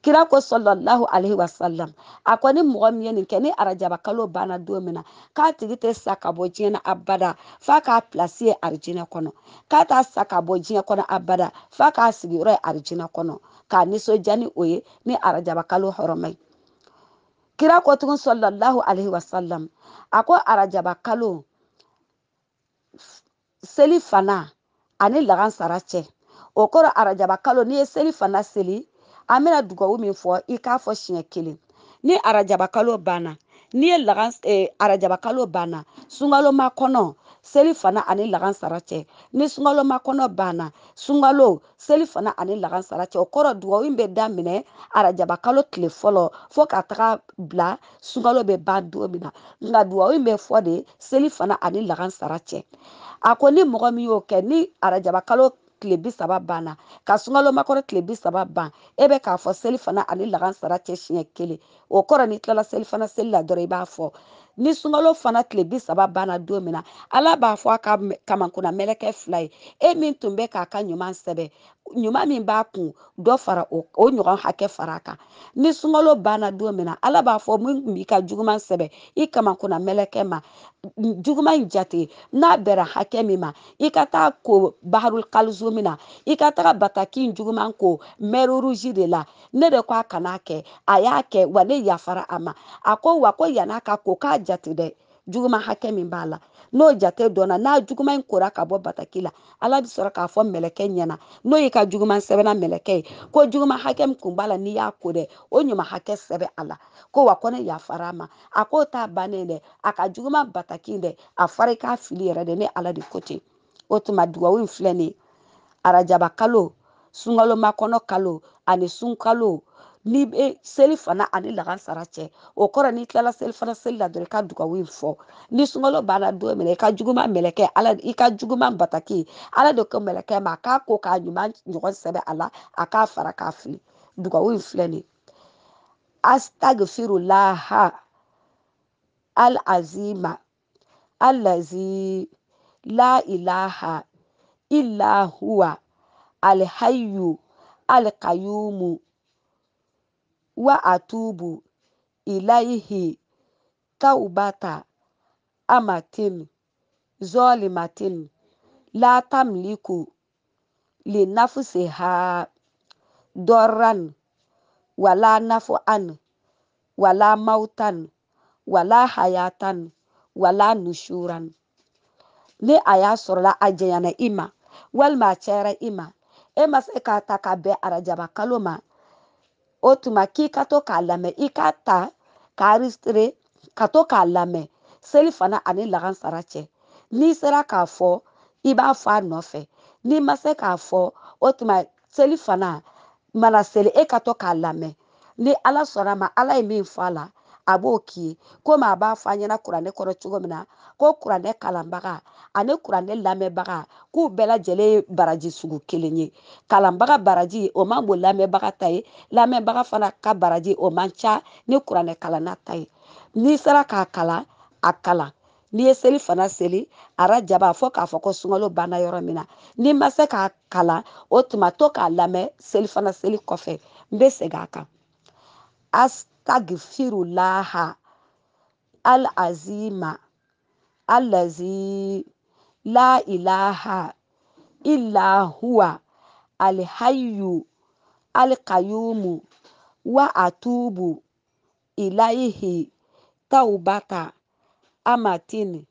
kira ko sɔlɔlahu alaihi wa sallam a ko ni mɔgɔ min ye nin kɛ ni arajaba kalo banna don min na k'a tigi tɛ sa ka bɔ diɲɛ na abada f'a k'a pilasi ye arijinɛ kɔnɔ k'a t'a sa ka bɔ diɲɛ kɔnɔ abada f'a k'a sigiyɔrɔ ye arijinɛ kɔnɔ k'a nisɔndiya ni o ye ni arajaba kalo hɔrɔma ye kira ko tugun sɔlɔlahu alaihi wa sallam a ko arajaba kalo seli fana ani lagansara cɛ o kɔrɔ arajaba kalo n'i ye seli fana seli an bɛna dugawu min fɔ i k'a fɔ siɲɛ kelen ni arajaba kalo banna n'i ye lagan eh, arajaba kalo banna sunkaloma kɔnɔ seli fana ani lagansara cɛ ni sunkaloma kɔnɔ banna sunkalo seli fana ani lagansara cɛ o kɔrɔ dugawu in bɛ daminɛ arajaba kalo tile fɔlɔ fo ka taga bila sunkalo bɛ ban don min na nka dugawu in bɛ fɔ de seli fana ani lagansara cɛ a ko ni mɔgɔ min y'o kɛ ni arajaba kalo tile bi saba banna ka sunkalo makɔrɔ tile bi saba ban e bɛ k'a fɔ selifana ani lahansara cɛ siɲɛ kelen o kɔrɔ n'i tilala selifana seli la dɔrɔn i b'a fɔ ni sunkalo fana tile bi saba banna don min na ala b'a fɔ a ka kamankuna mɛlɛkɛ fila ye e min tun bɛ k'a ka ɲuman sɛbɛ ɲuman min b'a kun dɔ fara o ɲɔgɔn hakɛ fara a kan ni sunkalo banna don min na ala b'a fɔ min tun b'i ka juguman sɛbɛ i kamankuna mɛlɛkɛ ma juguman in jate n'a bɛra hakɛ min ma i ka taa ko baharul kalizo min na i ka taga bataki in juguman ko mɛruruzi de la ne de ko a kan'a kɛ a y'a kɛ wa ne yafara a ma a ko wa ko yan'a ka ko k'a jate dɛ juguman hakɛ min b'a la n'o jate dɔnna n'a juguman in kora ka bɔ bataki la ala bɛ sɔrɔ k'a fɔ mɛlɛkɛ ɲɛna n'o y'i ka juguman sɛbɛnna mɛlɛkɛ ye ko juguman hakɛ min kun b'a la n'i y'a ko dɛ o ɲuman hakɛ sɛbɛ a la ko wa ko ne yafara a ma a k'o t'a bannen dɛ a ka juguman bataki dɛ a fara i k'a fili yɛrɛ dɛ ne ala de ko ten o tuma dugawu in filɛ nin ye arajaba kalo sunkaloma kɔnɔ kalo ani sun n'i bɛ seli fana ani lahansara cɛ o kɔrɔ n'i tilala seli fana seli la dɔrɔn i ka dugawu in fɔ ni sunkalo banna don min na i ka juguman mɛlɛkɛ ala i ka juguman bataki ala de ko mɛlɛkɛ ma k'a ko k'a ɲuman ɲɔgɔn sɛbɛ a la a k'a fara k'a fili dugawu in filɛ nin astagfirulaha al-azima alazi la ilaha illa huwa alhayu alqayumu wa atubu ilaihi taubata amatin zolimatin la tamliku linafusiha doran wala nafu'an wala mautan wala hayatan wala nushuran ni a y'a sɔrɔla a janyana i ma walima a cayara i ma e ma se k'a ta ka bɛn arajaba kalo ma otumaki katoka alamɛ i ka ta k'a ristre ka to k'a lamɛn seli fana ani lagansara cɛ n'i sera k'a fɔ i b'a fɔ a n'i ma se k'a fɔ o tuma seli fana mana seli e ka to k'a ni ala sɔnna ma ala ye min fɔ la a b'o k'i ye komi a b'a fɔ an ɲɛna kuranɛ kɔrɔ cogo min na ko kuranɛ kalanbaga ani kuranɛ lamɛnbaga k'u bɛɛ lajɛlen ye baraji sugu kelen ye kalanbaga baraji o man bon lamɛnbaga ta ye lamɛnbaga fana ka baraji o man ca ni kuranɛ kalanna ta ye n'i sera k'a kalan a kalan n'i ye seli fana seli arajaba fɔ k'a fɔ ko sunkalo banna yɔrɔ min na n'i ma se k'a kalan o tuma to k'a lamɛn seli fana seli kɔfɛ n bɛ segin a kan تغفر الله العظيم الذي لا إله إلا هو الحي القيوم وأتوب إليه توبة اماتين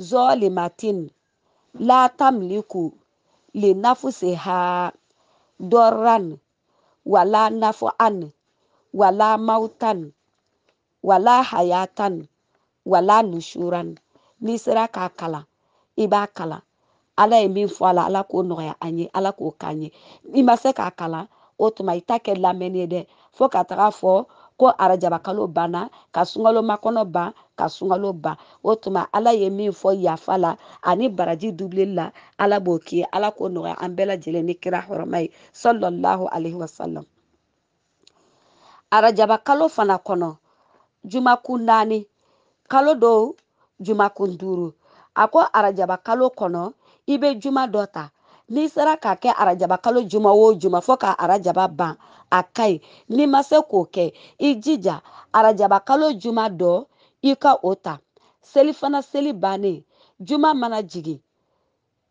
ظالماتين لا تملك لنفسها ضرا ولا نفعا wala mautan wala hayatan wala nushuran n'i sera k'a kalan i b'a kalan ala ye min fɔ a la ala k'o nɔgɔya an ye ala k'o k'an ye i ma se k'a kalan o tuma i ta kɛ lamɛnni ye dɛ fo ka taga fɔ ko arajabakalo banna ka sunkalo makɔnɔ ban ka sunkalo ban o tuma ala ye min fɔ yafa la ani baraji dubileli la ala b'o k'i ye ala k'o nɔgɔya an bɛɛ lajɛlen ni kira hɔrɔma ye sɔlɔlahu alihi wasalam arajaba kalo fana kɔnɔ jumakun naani kalo dɔw jumakun duuru a ko arajaba kalo kɔnɔ i bɛ juma dɔ ta n'i sera k'a kɛ arajaba kalo juma o juma fo ka arajaba ban a ka ɲi n'i ma se k'o kɛ i jija arajaba kalo juma dɔ i ka o ta selifana seli bannen juma mana jigin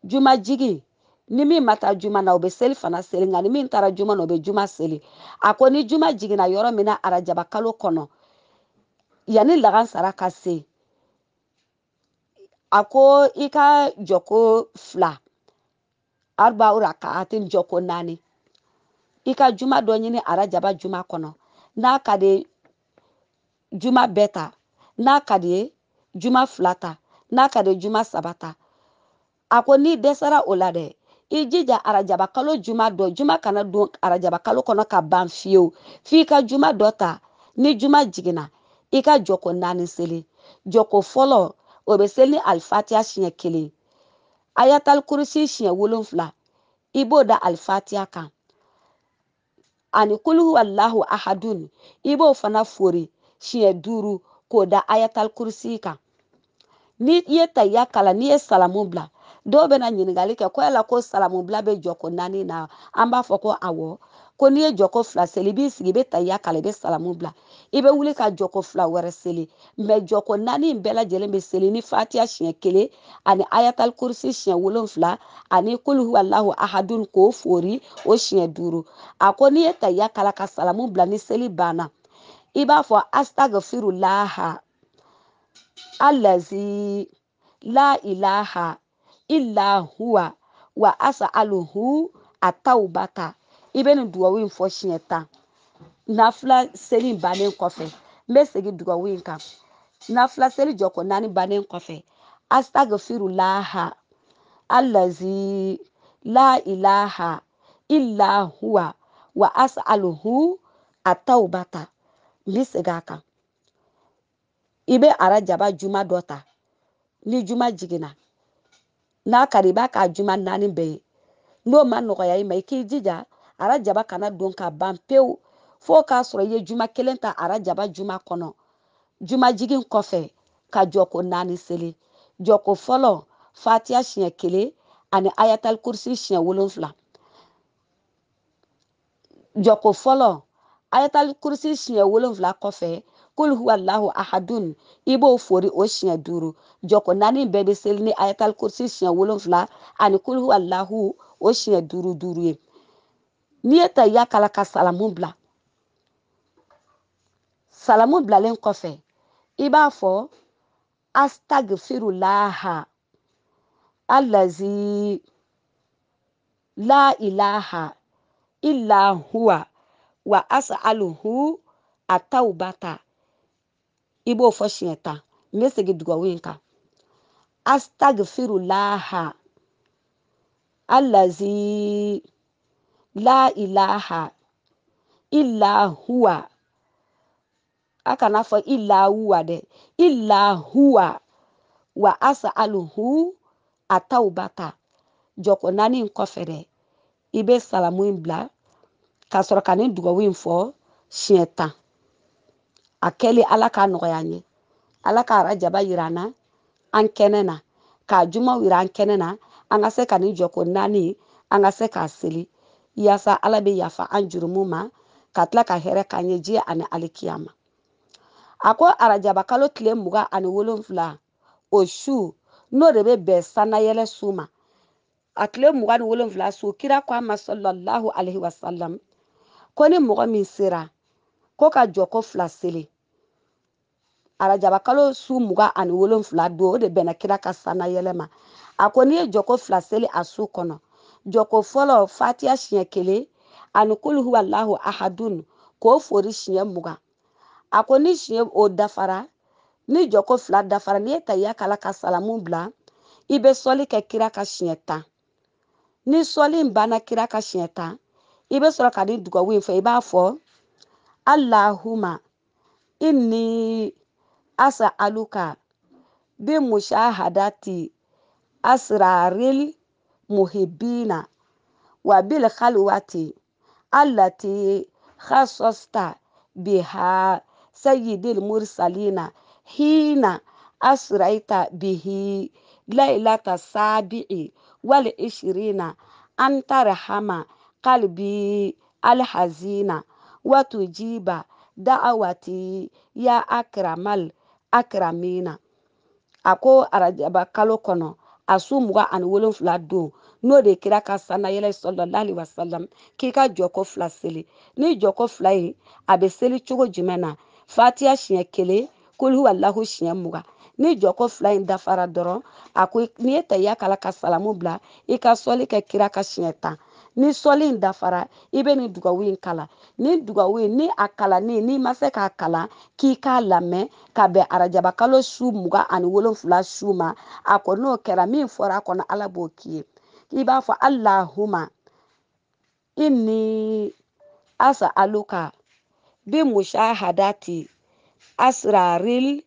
juma jigin ni min ma taa juma na o bɛ seli fana seli nka ni min taara juma na o bɛ juma seli a ko ni juma jiginna yɔrɔ min na arajaba kalo kɔnɔ yanni lagansara ka se a ko i ka jɔko fila arba'ura ka atin jɔko naani i ka juma dɔ ɲini arajaba juma kɔnɔ n'a ka di juma bɛɛ ta n'a ka di juma fila ta n'a ka di juma saba ta a ko n'i dɛsɛra o la dɛ i jija arajaba kalo juma dɔ juma kana don arajaba kalo kɔnɔ ka ban fiyewu f'i ka juma dɔ ta ni juma jiginna i ka jɔko naani seli jɔko fɔlɔ o bɛ seli ni alifatiya siɲɛ kelen ayatal kurusi siɲɛ wolonfila i b'o da alifatiya kan ani kuluhu alahu ahadun i b'o fana fori siɲɛ duuru k'o da ayatal kurusi kan ni i ye taya kala n'i ye salamu bila dɔw bɛna ɲininkali kɛ ko yala ko salamubila bɛ jɔko naani na an b'a fɔ ko awɔ ko n'i ye jɔko fila seli i b'i sigi i bɛ ta ya kala i bɛ salamu bila i bɛ wuli ka jɔko fila wɛrɛ seli mɛ jɔko naani in bɛɛ lajɛlen bɛ seli ni fatiya siɲɛ kelen ani ayatal kurusi siɲɛ wolonfila ani kuluhu alahu ahadun k'o fori o siɲɛ duuru a ko n'i ye ta ya kala ka salamu bila ni seli banna i b'a fɔ astagfirulaha alazi la ilaha illa huwa wa asa aluhu atawubata i bɛ nin dugawu in fɔ siɲɛ tan nafila seli bannen kɔfɛ n bɛ segin dugawu in kan nafila seli jɔko naani bannen kɔfɛ astagfirulaha alazi la ilaha illa huwa wa as'aluhu atawbata n bɛ segin a kan i bɛ arajaba juma dɔ ta ni juma jiginna n'a ka i b'a k'a juma naani bɛɛ ye n'o ma nɔgɔya i ma i k'i jija arajaba kana don ka ban pewu fo k'a sɔrɔ i ye juma kelen ta arajaba juma kɔnɔ juma jigin kɔfɛ ka jɔko naani seli jɔko fɔlɔ fatiya siɲɛ kelen ani ayatal kurusi siɲɛ wolonfila jɔko fɔlɔ ayatal kurusi siɲɛ wolonfila kɔfɛ Kulhu allahu ahadun i b'o fori o siɲɛ duuru jɔko naani bɛɛ bɛ seli ni ayatal kursi siɲɛ wolonfila ani kul allahu o siɲɛ duuru duuru ye n'i ye ta ya kala ka salamu bila salamu bilalen kɔfɛ i b'a fɔ astagfirulaha alazi la ilaha illa huwa wa as'aluhu atawbata ibo fo shieta mesigi dugawinka astagfirullaha alazi la ilaha illa huwa aka na-afọ illa de illa wa asa aluhu ataubata jọkọ naanị nkọfere ibe salamu bila ka sọrọ ka ni dugawin fọ siɲɛ a kɛlen ala k'a nɔgɔya an ye ala k'a arajaba yira an na an kɛnɛ na k'a jumaw yira an kɛnɛ na an ka se ka nin jɔko naani an ka se k'a seli yaasa ala bɛ yafa an jurumu ma ka tila ka hɛrɛ k'an ye diɲɛ ani alikiyama a ko arajaba tile mugan ani wolonfila o su n'o de bɛ bɛn sannayɛlɛ su ma a tile mugan ni wolonfila su kira ko a ma sɔlɔlahu alihi wasalam ko ni mɔgɔ min sera ko ka jɔ ko fila sele arajabakalo su mugan ani wolonfila don o de bɛnna kira ka sanna yɛlɛ ma a ko n'i ye jɔko fila seli a su kɔnɔ jɔko fɔlɔ fatiya siɲɛ kelen ani kuluhu alahu ahadun k'o fori siɲɛ mugan a ko ni siɲɛ o dafara ni jɔko fila dafara n'i ye tahiya k'ala ka salamu bila i bɛ sɔli kɛ kira ka siɲɛ tan ni sɔli in banna kira ka siɲɛ tan i bɛ sɔrɔ ka ni dugawu in fɛ i b'a fɔ اللهم إني أسألك بمشاهدة أسرار المحبين وبالخلوة التي خصصت بها سيد المرسلين حين أسريت به ليلة السابع والعشرين أن ترحم قلبي الحزين watujiba da'awati ya akramal akramina a ko arajaba kalo kɔnɔ a su mugan ani wolonfila don n'o de kira ka sannayɛlɛ sɔlɔlɔ ali wasalam k'i ka jɔko fila seli ni jɔko fila ye a bɛ seli cogo jumɛn na fatiya siɲɛ kelen kolihu alahu siɲɛ mugan ni jɔko fila in dafara dɔrɔn a ko n'i ye tahiya k'a la ka salamu bila i ka sɔli kɛ kira ka siɲɛ tan ni sɔli dafara i bɛ nin dugawu in kala ni dugawu in ni a kalani n'i ma se k'a kalan k'i k'a lamɛn ka bɛn arajabakalo su mugan ani wolonfila su ma a kɔni n'o kɛra min fɔra a kɔnɔ ala b'o k'i ye i b'a fɔ alahuma i ni asa aluka bi mushahadati asraril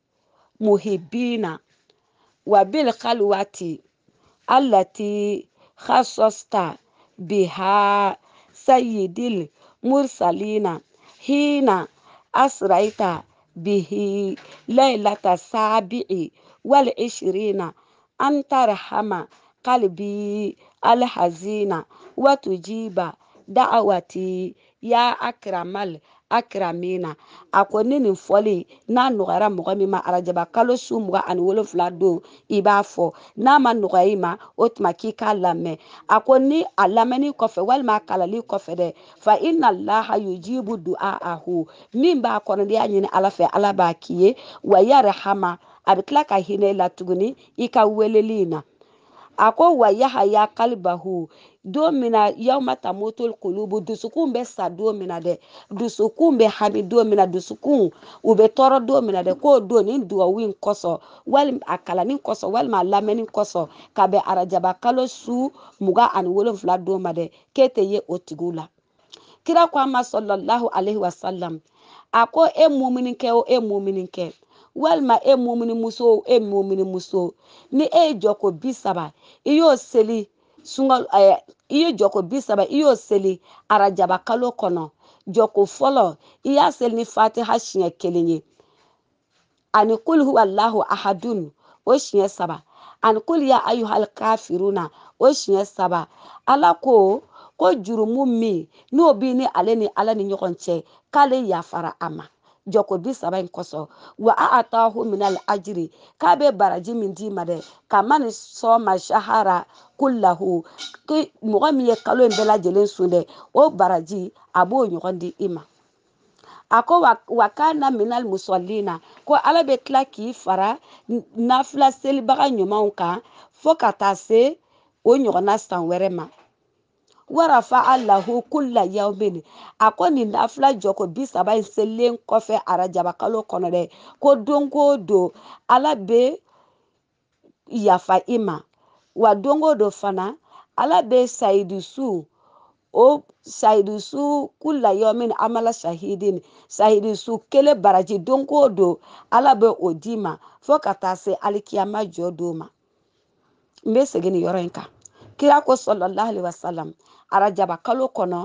muhibina wa bil khalwati allati khasasta بها سيد المرسلين حين أسريت به ليلة السابع والعشرين أن ترحم قلبي الحزين وتجيب دعوتي يا أكرم akiramina a ko ni nin fɔli n'a nɔgɔyara mɔgɔ min ma arajaba kalo su mugan ani wolonfila don i b'a fɔ n'a ma nɔgɔya i ma o tuma k'i k'a lamɛn a ko ni a lamɛnni kɔfɛ walima a kalali kɔfɛ dɛ fa i yujibu du a min b'a kɔnɔ n'i y'a ɲini ala fɛ ala b'a k'i ye wa yɛrɛ hama a bɛ tila ka hinɛ i la tuguni i ka weleli in na ko wa yahaya kalibahu don min na yaumata motul kulubu dusukun bɛ sa don min na dɛ dusukun bɛ hami don min na dusukun u bɛ tɔɔrɔ don min na dɛ k'o don nin duwawu in kɔsɔn walima a kalanni kɔsɔn walima a lamɛnni kɔsɔn ka bɛn arajaba kalo su mugan ani wolonfila don ma dɛ e k'e tɛ ye o tigiw la kira ko a ma sɔlɔlahu alehi wasalam a ko e mumunikɛ o e mumunikɛ walima e muso e muso ni e ye jɔko bi saba i y'o seli sunkalo eh, ɛɛ i ye jɔko bi saba i y'o seli arajaba kalo kɔnɔ jɔko fɔlɔ i y'a seli ni fatiha siɲɛ kelen ye ani kulhu alahu ahadun o siɲɛ saba ani kul ya ayuhal kafiruna o siɲɛ saba ala ko ko jurumu min n'o bi ni ale ni ala ni ɲɔgɔn cɛ k'ale yafara a ma jɔko bi saba in kɔsɔn wa a a ta ho minal ajiri k'a bɛ baraji min d'i ma dɛ ka ma ni sɔ ma sahara ko lahu ki mɔgɔ min ye kalo in bɛɛ lajɛlen sun dɛ o baraji a b'o ɲɔgɔn di i ma a ko wa, wa k'a na minal musɔlin na ko ala bɛ tila k'i fara nafila selibaga ɲumanw kan fo ka taa se o ɲɔgɔnna san wɛrɛ ma warafa alahu kula yaumini a ko nin nafila jɔ ko bi saba in selen kɔfɛ arajaba kalo kɔnɔ dɛ ko don o don ala bɛ yafa i ma wa don o don fana ala bɛ sayidusu o sayidusu kula yaumini amala shahidin sayidusu kelen baraji don o don ala bɛ o d'i ma fo ka taa se alikiyama jɔ don ma n bɛ segin nin yɔrɔ in kan kira ko sɔlɔlahali wasalam arajaba kalo kɔnɔ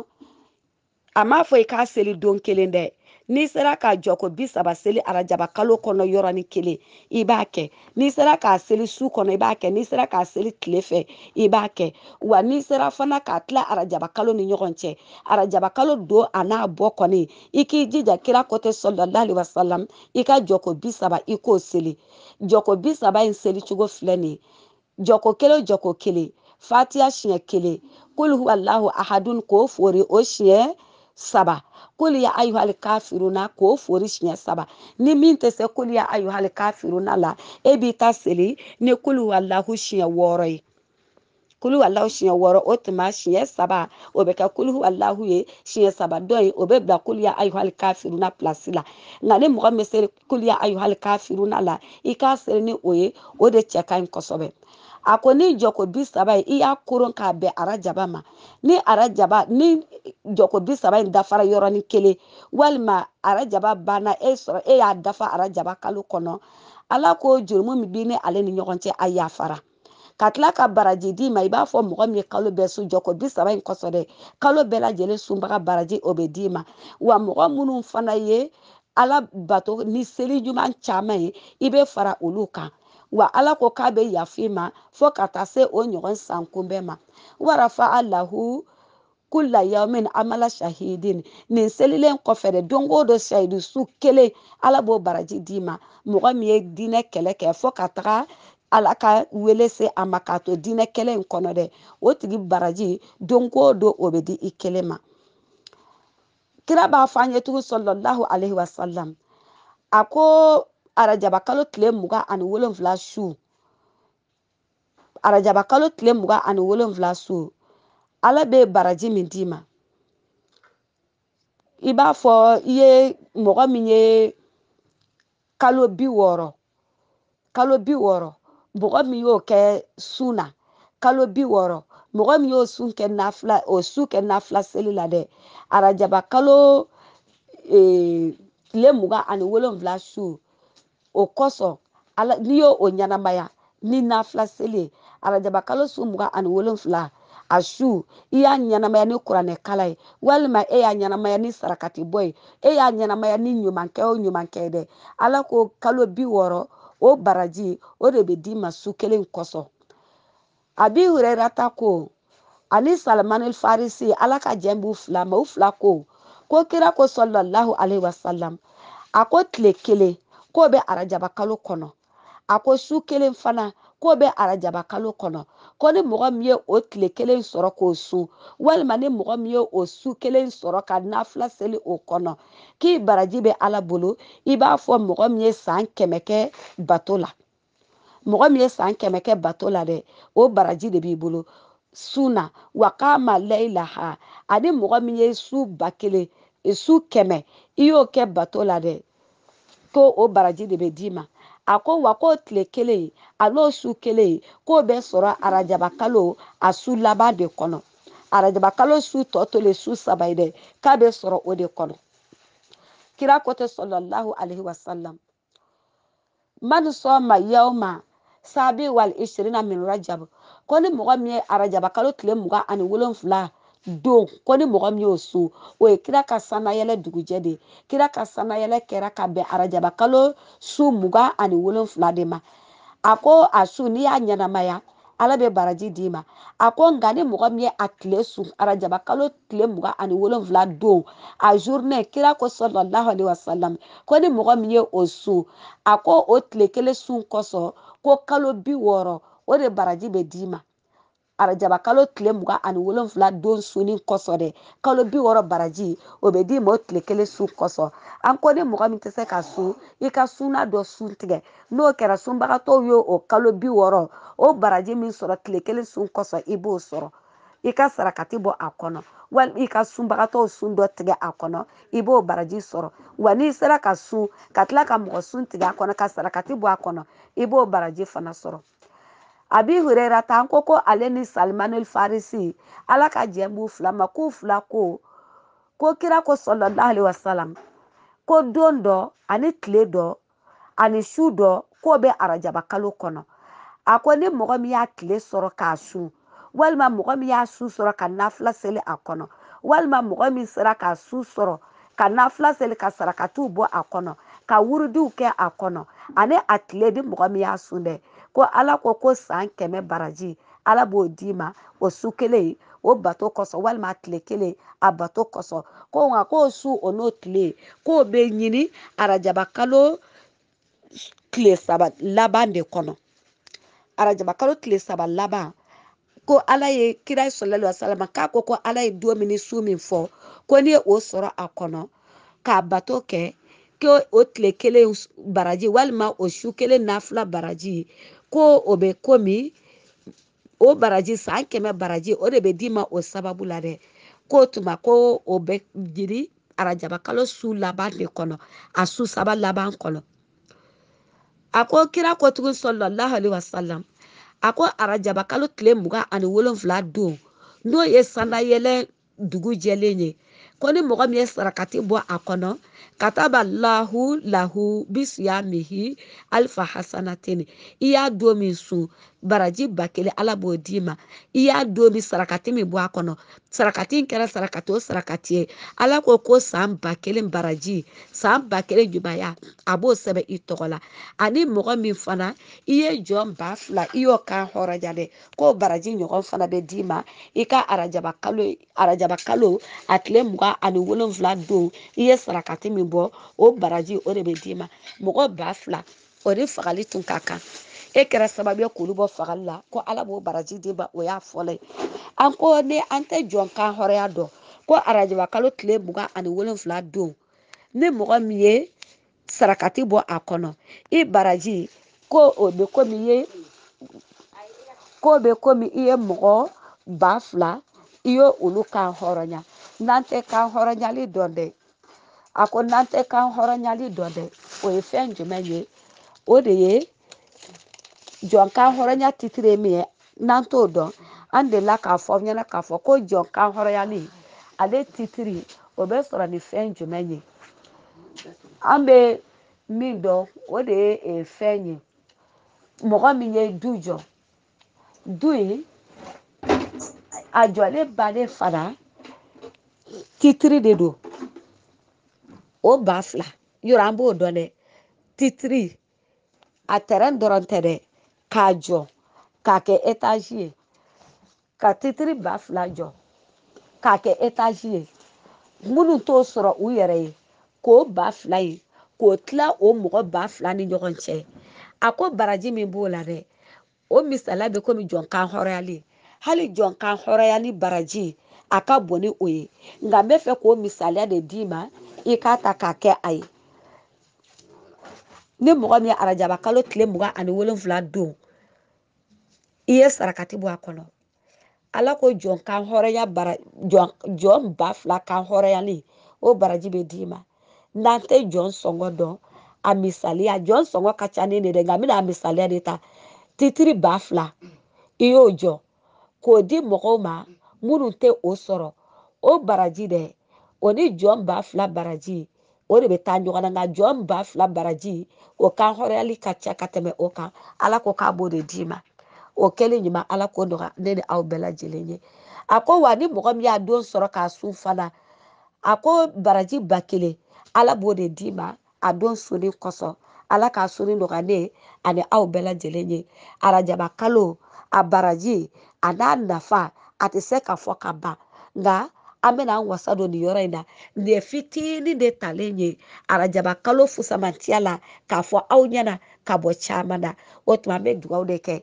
a m'a fɔ i k'a seli don kelen dɛ n'i sera ka jɔko bi saba seli arajaba kalo kɔnɔ yɔrɔnin kelen i b'a kɛ n'i sera k'a seli su kɔnɔ i b'a kɛ n'i sera k'a seli tile fɛ i b'a kɛ wa n'i sera fana k'a tila arajaba kalo ni ɲɔgɔn cɛ arajaba kalo don a n'a bɔ kɔni i k'i jija kira kɔtɛ sɔlɔlali wasalam i ka jɔko bi saba i k'o seli jɔko bi saba in seli cogo filɛ nin ye jɔko kelen jɔko kelen fatiya siɲɛ kelen kulu alahu ahadun k'o fori o siɲɛ saba kulu ya ayyuhal kafiruna k'o fori siɲɛ saba ni min tɛ se kulu ya ayyuhal kafiruna la e b'i ta seli ni kulu alahu siɲɛ wɔɔrɔ ye kulu alahu siɲɛ wɔɔrɔ o tuma siɲɛ saba o bɛ kɛ kulu alahu ye siɲɛ saba dɔ ye o bɛ bila kulu ya ayyuhal kafiruna pilasi la nka ni mɔgɔ min bɛ se kulu ya ayyuhal kafiruna la i k'a seri ni o ye o de cɛ ka ɲi kosɛbɛ a ni jɔko bi saba ye i y'a koron k'a bɛn arajaba ma ni arajaba ni jɔko bi saba in dafara yɔrɔnin kelen walima arajaba banna e sɔrɔ e y'a dafa arajaba kalo kɔnɔ ala ko jurumu min bi ni ale ni ɲɔgɔn cɛ a yafara ka tila ka baraji d'i ma i b'a fɔ mɔgɔ min ye kalo bɛɛ sun jɔko bi saba in kɔsɔ dɛ kalo bɛɛ lajɛlen sunbaga baraji o bɛ d'i ma wa mɔgɔ minnu fana ye ala bato ni seli ɲuman caman ye i bɛ fara olu kan wa ala ko k'a bɛ yafi ma fo ka taa se o ɲɔgɔn san ma warafa alahu kula yawmin amala shahidin nin selilen kɔfɛ dɛ don o don sayidu su kelen ala b'o baraji d'i ma mɔgɔ min ye diinɛ kɛlɛ kɛ fo ka taga ala ka wele se a ma k'a to diinɛ kɛlɛ in kɔnɔ dɛ o tigi baraji don o don o bɛ di i kelen ma kira b'a fɔ an ye tugun sɔlɔlahu alaihi wasalam a ko arajabakalo tile mugan ani wolonfila su arajabakalo tile mugan ani wolonfila su ala bɛ baraji min d'i ma i b'a fɔ i ye mɔgɔ min ye kalo bi wɔɔrɔ kalo bi wɔɔrɔ mɔgɔ min y'o kɛ sun na kalo bi wɔɔrɔ mɔgɔ min y'o sun kɛ nafila o sun kɛ nafila seli la dɛ arajaba kalo ee tile mugan ani wolonwula su o kɔsɔn ala n'i y'o o ɲɛnamaya ni nafila seli ye arajaba kalo su mugan ani wolonfila a su i y'a ɲɛnamaya ni kuranɛ ye walima e y'a ɲɛnamaya ni sarakati bɔ ye e y'a ɲɛnamaya ni ɲumankɛ o ɲumankɛ dɛ ala ko kalo bi wɔɔrɔ o baraji o de bɛ d'i ma su kelen kɔsɔn a bi hurɛrata ko ani salamani farisi ala ka jɛn b'u fila ma u fila ko ko kira ko lahu alayhi wa salam a ko tile kelen k'o bɛ arajaba kalo kɔnɔ a ko su kelen fana k'o bɛ arajaba kalo kɔnɔ ko ni mɔgɔ min ye o tile kelen sɔrɔ k'o sun walima ni mɔgɔ min ye o su kelen sɔrɔ ka nafila seli o kɔnɔ k'i baraji bɛ ala bolo i b'a fɔ mɔgɔ min ye san kɛmɛ kɛ bato la mɔgɔ min ye san kɛmɛ kɛ bato la dɛ o baraji de b'i bolo sun na wa k'a ma layi laha ani mɔgɔ min ye su ba kelen su kɛmɛ i y'o kɛ bato la dɛ ko o baraji de bɛ d'i ma a ko wa k'o tile kelen al'o su kelen k'o bɛ sɔrɔ arajaba a su laban de kɔnɔ arajaba su tɔ tolen su saba ye dɛ k'a bɛ sɔrɔ o de kɔnɔ kira kote tɛ sɔlɔlahu alihi wasalam mani sɔma yaw ma saabi wali isirina min rajabu ko ni mɔgɔ min ye arajaba kalo tile mugan ani wolonfila don ko ni mɔgɔ min y'o sun o ye kira ka sanayɛlɛ dugujɛ de ye kira ka sanayɛlɛ kɛra ka bɛn arajaba su mugan ani wolonfila de ma a ko a su n'i y'a ɲɛnamaya ala bɛ baraji d'i ma a ko nka ni mɔgɔ min ye a tile sun arajaba kalo tile mugan ani wolonfila don a zurune kira ko sɔlɔlahu alayhi wa salam ko ni mɔgɔ min ye o sun a ko o tile kelen sun kɔsɔn ko kalo bi wɔɔrɔ o de baraji bɛ d'i ma arajaba kalo tile mugan ani wolonfila don sunni kɔsɔn dɛ kalo bi wɔɔrɔ baraji o bɛ d'i ma o tile kelen sun kɔsɔn an ko ni mɔgɔ min tɛ se ka sun i ka sunna dɔ sun tigɛ n'o kɛra sunbagatɔw ye o kalo bi wɔɔrɔ o baraji min sɔrɔ tile kelen sun kɔsɔn i b'o sɔrɔ i ka sarakati bɔ a kɔnɔ wali i ka sunbagatɔw sun dɔ tigɛ a kɔnɔ i b'o baraji sɔrɔ wa n'i sera ka sun ka tila ka mɔgɔ sun tigɛ a kɔnɔ ka sarakati bɔ a kɔnɔ i b'o baraji fana sɔrɔ abi hurera ta an ko ko ale ni salimanul farisi ala ka jɛ b'u fila ma k'u fila ko ko kira ko sɔlɔlahu alaihi wasalam ko don dɔ ani tile dɔ ani su dɔ k'o bɛ arajaba kalo kɔnɔ a ko ni mɔgɔ min y'a tile sɔrɔ k'a sun walima mɔgɔ min y'a sun sɔrɔ ka nafila seli a kɔnɔ walima mɔgɔ min sera k'a sun sɔrɔ ka nafila seli ka sarakatiw bɔ a kɔnɔ ka wurudiw kɛ a kɔnɔ ani a tile di mɔgɔ min y'a sun dɛ ko ala ko ko san kɛmɛ baraji ala b'o d'i ma o su kelen o bato kɔsɔn walima a tile kelen a bato kɔsɔn ko nka k'o su o n'o tile k'o bɛ ɲini arajabakalo tile saba laban de kɔnɔ arajabakalo tile saba laban ko ala ye kira sɔlɔlɔ salama k'a ko ko ala ye don min ni su min fɔ ko n'i o sɔrɔ a kɔnɔ k'a bato kɛ ko o tile kelen baraji walima o su kelen n'a fila baraji ko o bɛ komi o baraji san kɛmɛ baraji o de bɛ d'i ma o sababu la dɛ ko tuma ko o bɛ jiri arajabakalo su laban de kɔnɔ a su saba laban kɔnɔ a ko kira ko tugun sɔlɔlahu alaihi wasalam a ko arajabakalo tile mugan ani wolonfila don n'o ye sandayɛlɛ dugu jɛlen ye ko ni mɔgɔ min ye sarakati bɔ a kɔnɔ kataba lahu lahu bisiyamihi alifa hasanatini iya domi sun baraji ba kelen ala b'o d'i ma i y'a don min sarakati min bɔ a kɔnɔ sarakati in kɛra sarakati o sarakati ye ala ko ko san ba kelen baraji san ba kelen jubaya a b'o sɛbɛn i tɔgɔ la ani mɔgɔ min fana i ye jɔn ba fila i y'o kan hɔrɔnya dɛ k'o baraji ɲɔgɔn fana bɛ d'i ma i ka arajaba kalo arajaba kalo a tile mugan ani wolonfila don i ye sarakati min bɔ o baraji o de bɛ d'i ma mɔgɔ ba fila o de fagali tun ka kan e kɛra sababu ye k'olu bɔ fagali la ko ala b'o baraji di ma o y'a fɔlɔ ye an ko ni an tɛ jɔn kan hɔrɔnya dɔn ko arajaba kalo tile mugan ani wolonfila don ni mɔgɔ min ye sarakati bɔ a kɔnɔ i baraji ko o bɛ komi i ye ko bɛ komi i ye mɔgɔ ba fila i ye olu kan hɔrɔnya n'an tɛ kan hɔrɔnyali dɔn dɛ a ko n'an tɛ kan hɔrɔnyali dɔn dɛ o ye fɛn jumɛn ye o de ye jɔn kan hɔrɔnya titire min ye n'an t'o dɔn an delila k'a fɔ aw ɲɛna k'a fɔ ko jɔn hɔrɔnyali ale titiri o bɛ sɔrɔ ni fɛn jumɛn ye an bɛ min dɔn o de ye fɛn ye mɔgɔ min ye du jɔ du in a jɔlen bannen fana titiri de don o ba fila yɔrɔ an b'o dɔn dɛ titiri a tɛrɛn dɔrɔn tɛ dɛ k'a jɔ k'a kɛ etazi ye ka titiri ba fila jɔ k'a kɛ etazi ye minnu t'o sɔrɔ u yɛrɛ ye k'o ba fila ye k'o tila o mɔgɔ ba fila ni ɲɔgɔn cɛ a ko baraji min b'o la dɛ o misaliya bɛ komi jɔnkan hɔrɔnyali hali jɔnkan hɔrɔnya ni baraji a ka bon ni o ye nka n bɛ fɛ k'o misaliya de d'i ma i k'a ta k'a kɛ a ye ni mɔgɔ min ye arajaba kalo tile mugan ani wolonfila don i ye sarakati bɔ a kɔnɔ ala ko jɔn kan hɔrɔnya bara jɔn jɔn ba fila kan hɔrɔnyali o baraji bɛ d'i ma n'an tɛ jɔn sɔngɔ dɔn a misaliya jɔn sɔngɔ ka ca ni ne dɛ nka n bɛna a misaliya de ta titiri ba fila i y'o jɔ k'o di mɔgɔw ma minnu tɛ o sɔrɔ o baraji dɛ o ni jɔn ba fila baraji o de bɛ taa ɲɔgɔn na nka jɔn ba fila baraji o kan hɔrɔnyali ka ca ka tɛmɛ o kan ala ko k'a b'o de d'i ma. o kɛlen ɲuman ala ko nɔgɔya ne ni aw bɛɛ lajɛlen ye a ko wa ni mɔgɔ min y'a don sɔrɔ k'a sun fana a ko baraji ba kelen ala b'o de d'i ma a don sonni kɔsɔn ala k'a sonni nɔgɔya ne ani aw bɛɛ lajɛlen ye arajaba kalo a baraji a n'a nafa a tɛ se ka fɔ ka ban nka an bɛna an wasa don nin yɔrɔ in na nin ye fitinin de talen ye arajaba kalo fusamantiya la k'a fɔ aw ɲɛna ka bɔ caman na o tuma an bɛ dugawu de kɛ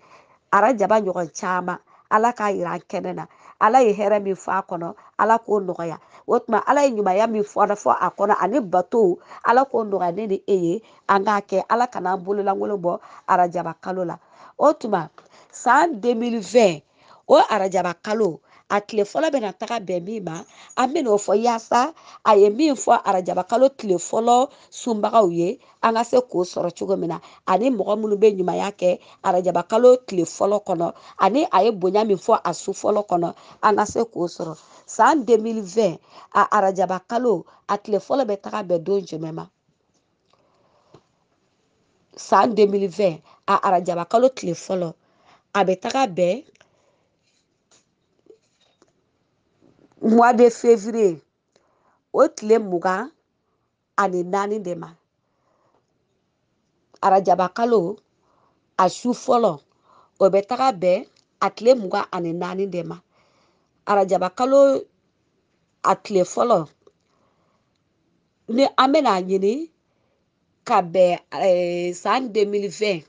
arajaba ɲɔgɔn caman ala k'a yira an kɛnɛ na ala ye hɛrɛ min fɔ a kɔnɔ ala k'o nɔgɔya o tuma ala ye ɲumanya min fɔra fɔ a kɔnɔ ani bato ala k'o nɔgɔya ne ni e ye an k'a kɛ ala kan'an bololankolon bɔ arajaba kalo la o tuma san 2020 o arajaba kalo a tile fɔlɔ bɛna taga bɛn min ma an bɛn'o fɔ yaasa a ye min fɔ arajabakalo tile fɔlɔ sunbagaw ye an ka se k'o sɔrɔ cogo min na ani mɔgɔ minnu bɛ ɲumanya kɛ arajabakalo tile fɔlɔ kɔnɔ ani a ye bonya min fɔ a su fɔlɔ kɔnɔ an ka se k'o sɔrɔ san 2020 a arajabakalo a tile fɔlɔ bɛ taga bɛn don jumɛn ma san 2020 a arajabakalo tile fɔlɔ a bɛ taga bɛn mois de février o tile mugan ani naani de ma arajabakalo a su fɔlɔ o bɛ taga bɛn a tile mugan ani naani de ma arajabakalo a tile fɔlɔ ni an bɛna a ɲini ka bɛn eh, san 2020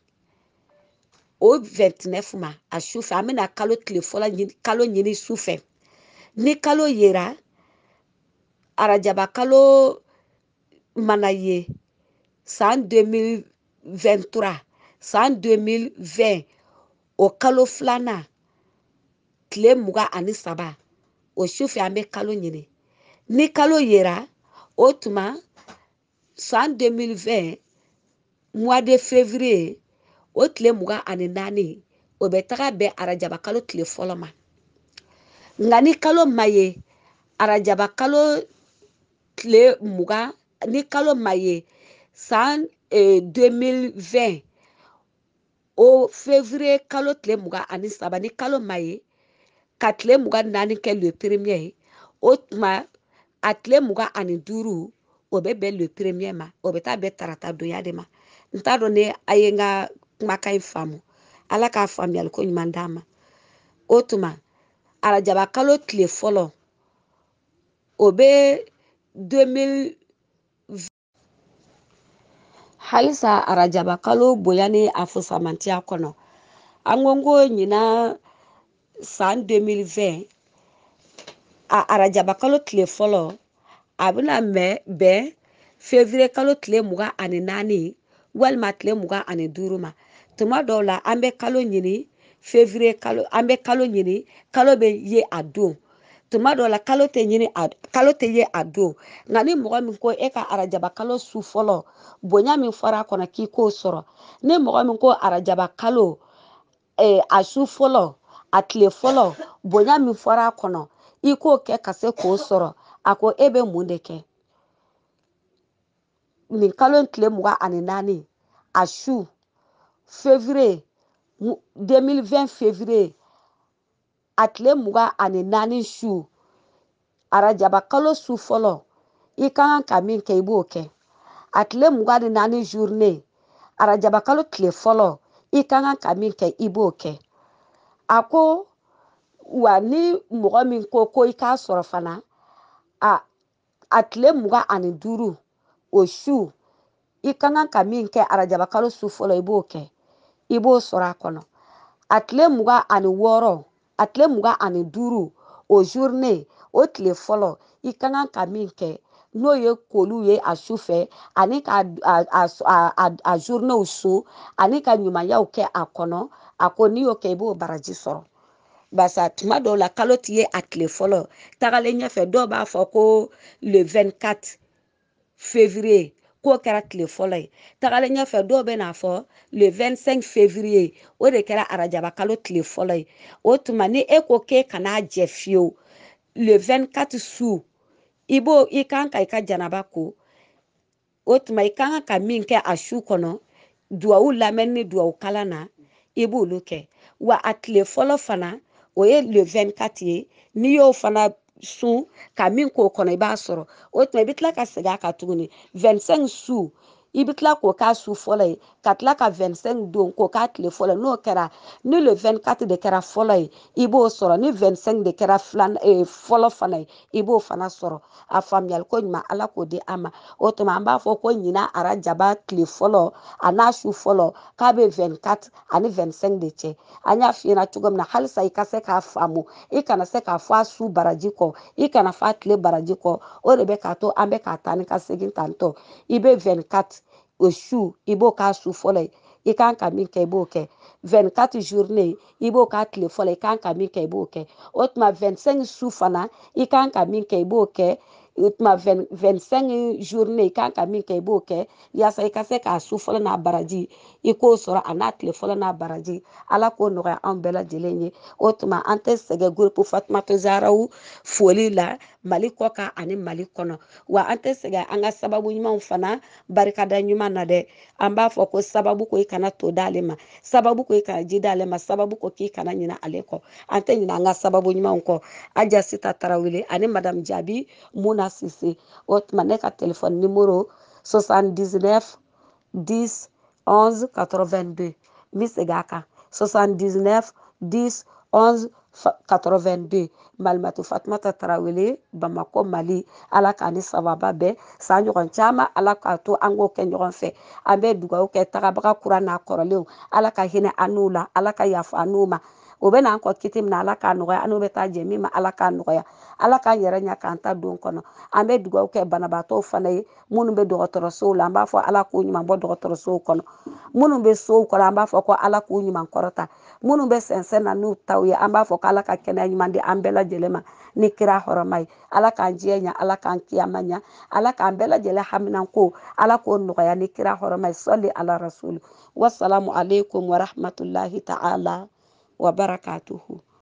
o 29 ma a sufɛ an bɛna kalo tile fɔlɔ ɲini kalo ɲini sufɛ ni kalo yera arajaba kalo mana ye san 2023 san 2020 o kalo filanan tile muga ani saba o sufɛ an bɛ kalo ɲini ni kalo yera o tuma san 2020 mois de février o tile muga ani naani o bɛ taga bɛn arajaba kalo tile fɔlɔ ma nka ni kalo ma ye arajaba kalo tile mugan ni kalo ma ye san eh, deux mille o fevrier kalo tile mugan ani saba ni kalo ma ye ka tile mugan naani kɛ le premier o tuma a tile mugan ani duuru o bɛ bɛn le premier ma o bɛ taa bɛn tarata donya de ma n t'a dɔn ne a ye n ka kumakan e in faamu ala k'a faamuyaliko ɲuman d'a ma o tuma arajabakalo tile fɔlɔ o bɛ halisa arajabakalo bonya ni a fusamantiya kɔnɔ an ko ko ɲina san 2020 a arajabakalo tile fɔlɔ a bɛna bɛn fevriye kalo tile mugan ani naani walima tile mugan ani duuru ma tuma dɔw la an bɛ kalo ɲini fevrier kalo an bɛ kalo ɲini kalo bɛ ye a don tuma dɔ la kalo tɛ ɲini a kalo tɛ ye a don nka ni mɔgɔ min ko e ka arajaba kalo su fɔlɔ bonya min fɔra a kɔnɔ k'i k'o sɔrɔ ni mɔgɔ min ko arajaba kalo eh, a su fɔlɔ a tile fɔlɔ bonya min fɔra a kɔnɔ i k'o kɛ ka se k'o sɔrɔ a ko e bɛ mun de kɛ nin kalo in tile mugan ani naani a su fevrier. 2020 fevrier a tile mugan ani naani su arajaba kalo su fɔlɔ i ka kan ka min kɛ i b'o kɛ a tile mugan ni naani zurune arajaba kalo tile fɔlɔ i ka kan ka min kɛ i b'o kɛ a ko wa ni mɔgɔ min ko ko i k'a sɔrɔ fana a a tile mugan ani duuru o su i ka kan ka min kɛ arajaba kalo su fɔlɔ i b'o kɛ i b'o sɔrɔ a kɔnɔ a tile mugan ani wɔɔrɔ a tile mugan ani duuru o zurune o tile fɔlɔ i ka kan ka min kɛ n'o ye kolu ye a sufɛ fɛ ani ka a zurunew so ani ka ɲumanyaw kɛ a kɔnɔ a ko n'i y'o kɛ i b'o baraji sɔrɔ barisa tuma dɔw la kalo ti ye a tile fɔlɔ tagalen ɲɛfɛ dɔw b'a fɔ ko le 24 février k'o kɛra tile fɔlɔ ye tagalen ɲɛfɛ dɔw bɛ n'a fɔ le 25 février o de kɛra arajaba kalo tile fɔlɔ ye o tuma ni e ko k'e kan'a jɛ fiyewu le 24 su i b'o i kan ka i ka janaba ko o tuma i kan ka min kɛ a su kɔnɔ duwawu lamɛnni ni duwawu kalan na i b'olu kɛ wa a tile fɔlɔ fana o ye le 24 ye n'i y'o fana su ka min k'o kɔnɔ i b'a sɔrɔ o tuma i bɛ tila ka segin a kan tuguni su i bɛ tila k'o k'a su fɔlɔ ye ka tila ka 25 don k'o k'a tile fɔlɔ n'o kɛra ni le 24 de kɛra fɔlɔ ye i b'o sɔrɔ ni 25 de kɛra filan eh, fɔlɔ fana ye i b'o fana sɔrɔ a faamuyali ko ɲuman ala k'o di an ma o tuma an b'a fɔ ko ɲina arajaba tile fɔlɔ a n'a su fɔlɔ k'a bɛ 24 ani 25 de cɛ an y'a f'i ɲɛna cogo min na halisa i ka se k'a faamu i kana se k'a fɔ a su baraji kɔ i kana fɔ a tile baraji kɔ o de bɛ k'a to an bɛ k'a taa ni ka segin tantɔ i bɛ 24 osu i b'o k'a su fɔlɔ ye i kan ka min kɛ i b'o kɛ 24 journée i b'o k'a tile fɔlɔ i kan ka min kɛ i b'o kɛ o tuma 25 su fana i kan ka min kɛ i b'o kɛ o tuma 25 journée i kan ka min kɛ i b'o kɛ yaasa i ka se k'a su fɔlɔ n'a baraji i k'o sɔrɔ a n'a tile fɔlɔ n'a baraji ala k'o nɔgɔya anw bɛɛ lajɛlen ye o tuma an tɛ sɛgɛn groupe fatumatɔ zarawu foli la mali kɔ kan ani mali kɔnɔ wa an tɛ sɛgɛ an ka sababu ɲumanw fana barikada ɲuman na dɛ an b'a fɔ ko sababu ko i kana to d'ale ma sababu ko i kana ji d'ale ma sababu ko k'i kana ɲina ale kɔ an tɛ ɲina an ka sababu ɲumanw kɔ aja sita tarawele ani madam jabi muna sise o tuma ne ka telefɔni nimoro 79 10 11 82 n bɛ segin a kan 79 10 11 82. 82 malimatu fatumata tarawele bamako mali ala kani sababa bɛɛ san ɲɔgɔn caaman ala k'a to an k'o kɛ ɲɔgɔn fɛ an bɛ dugawu kɛ tagabaga kura n'a kɔrɔlenw ala ka hinɛ an n'u la ala ka yafa an n'u ma o bɛ n'an kɔ kiti min na ala k'a nɔgɔya an n'o bɛ taa jɛ min ma ala k'a nɔgɔya ala k'an yɛrɛ ɲɛ k'an ta don kɔnɔ an bɛ dugawu kɛ banabaatɔw fana ye minnu bɛ dɔgɔtɔrɔsow la an b'a fɔ ala k'u ɲuman bɔ dɔgɔtɔrɔsow kɔnɔ minnu bɛ sow kɔnɔ an b'a fɔ ko ala k'u ɲuman kɔrɔta minnu bɛ sɛnsɛn na n'u taw ye an b'a fɔ ko ala ka kɛnɛya ɲuman di an bɛɛ lajɛlen ma ni kira hɔrɔma ye ala k'an diɲɛ ɲɛ ala k'an kiyama ɲɛ ala k'an bɛɛ lajɛlen haminanko ala k'o nɔgɔya ni kira hɔrɔma ye sɔli ala rasulu wasalamu aleykum warahmatulahi ta'ala wabarakatuhu.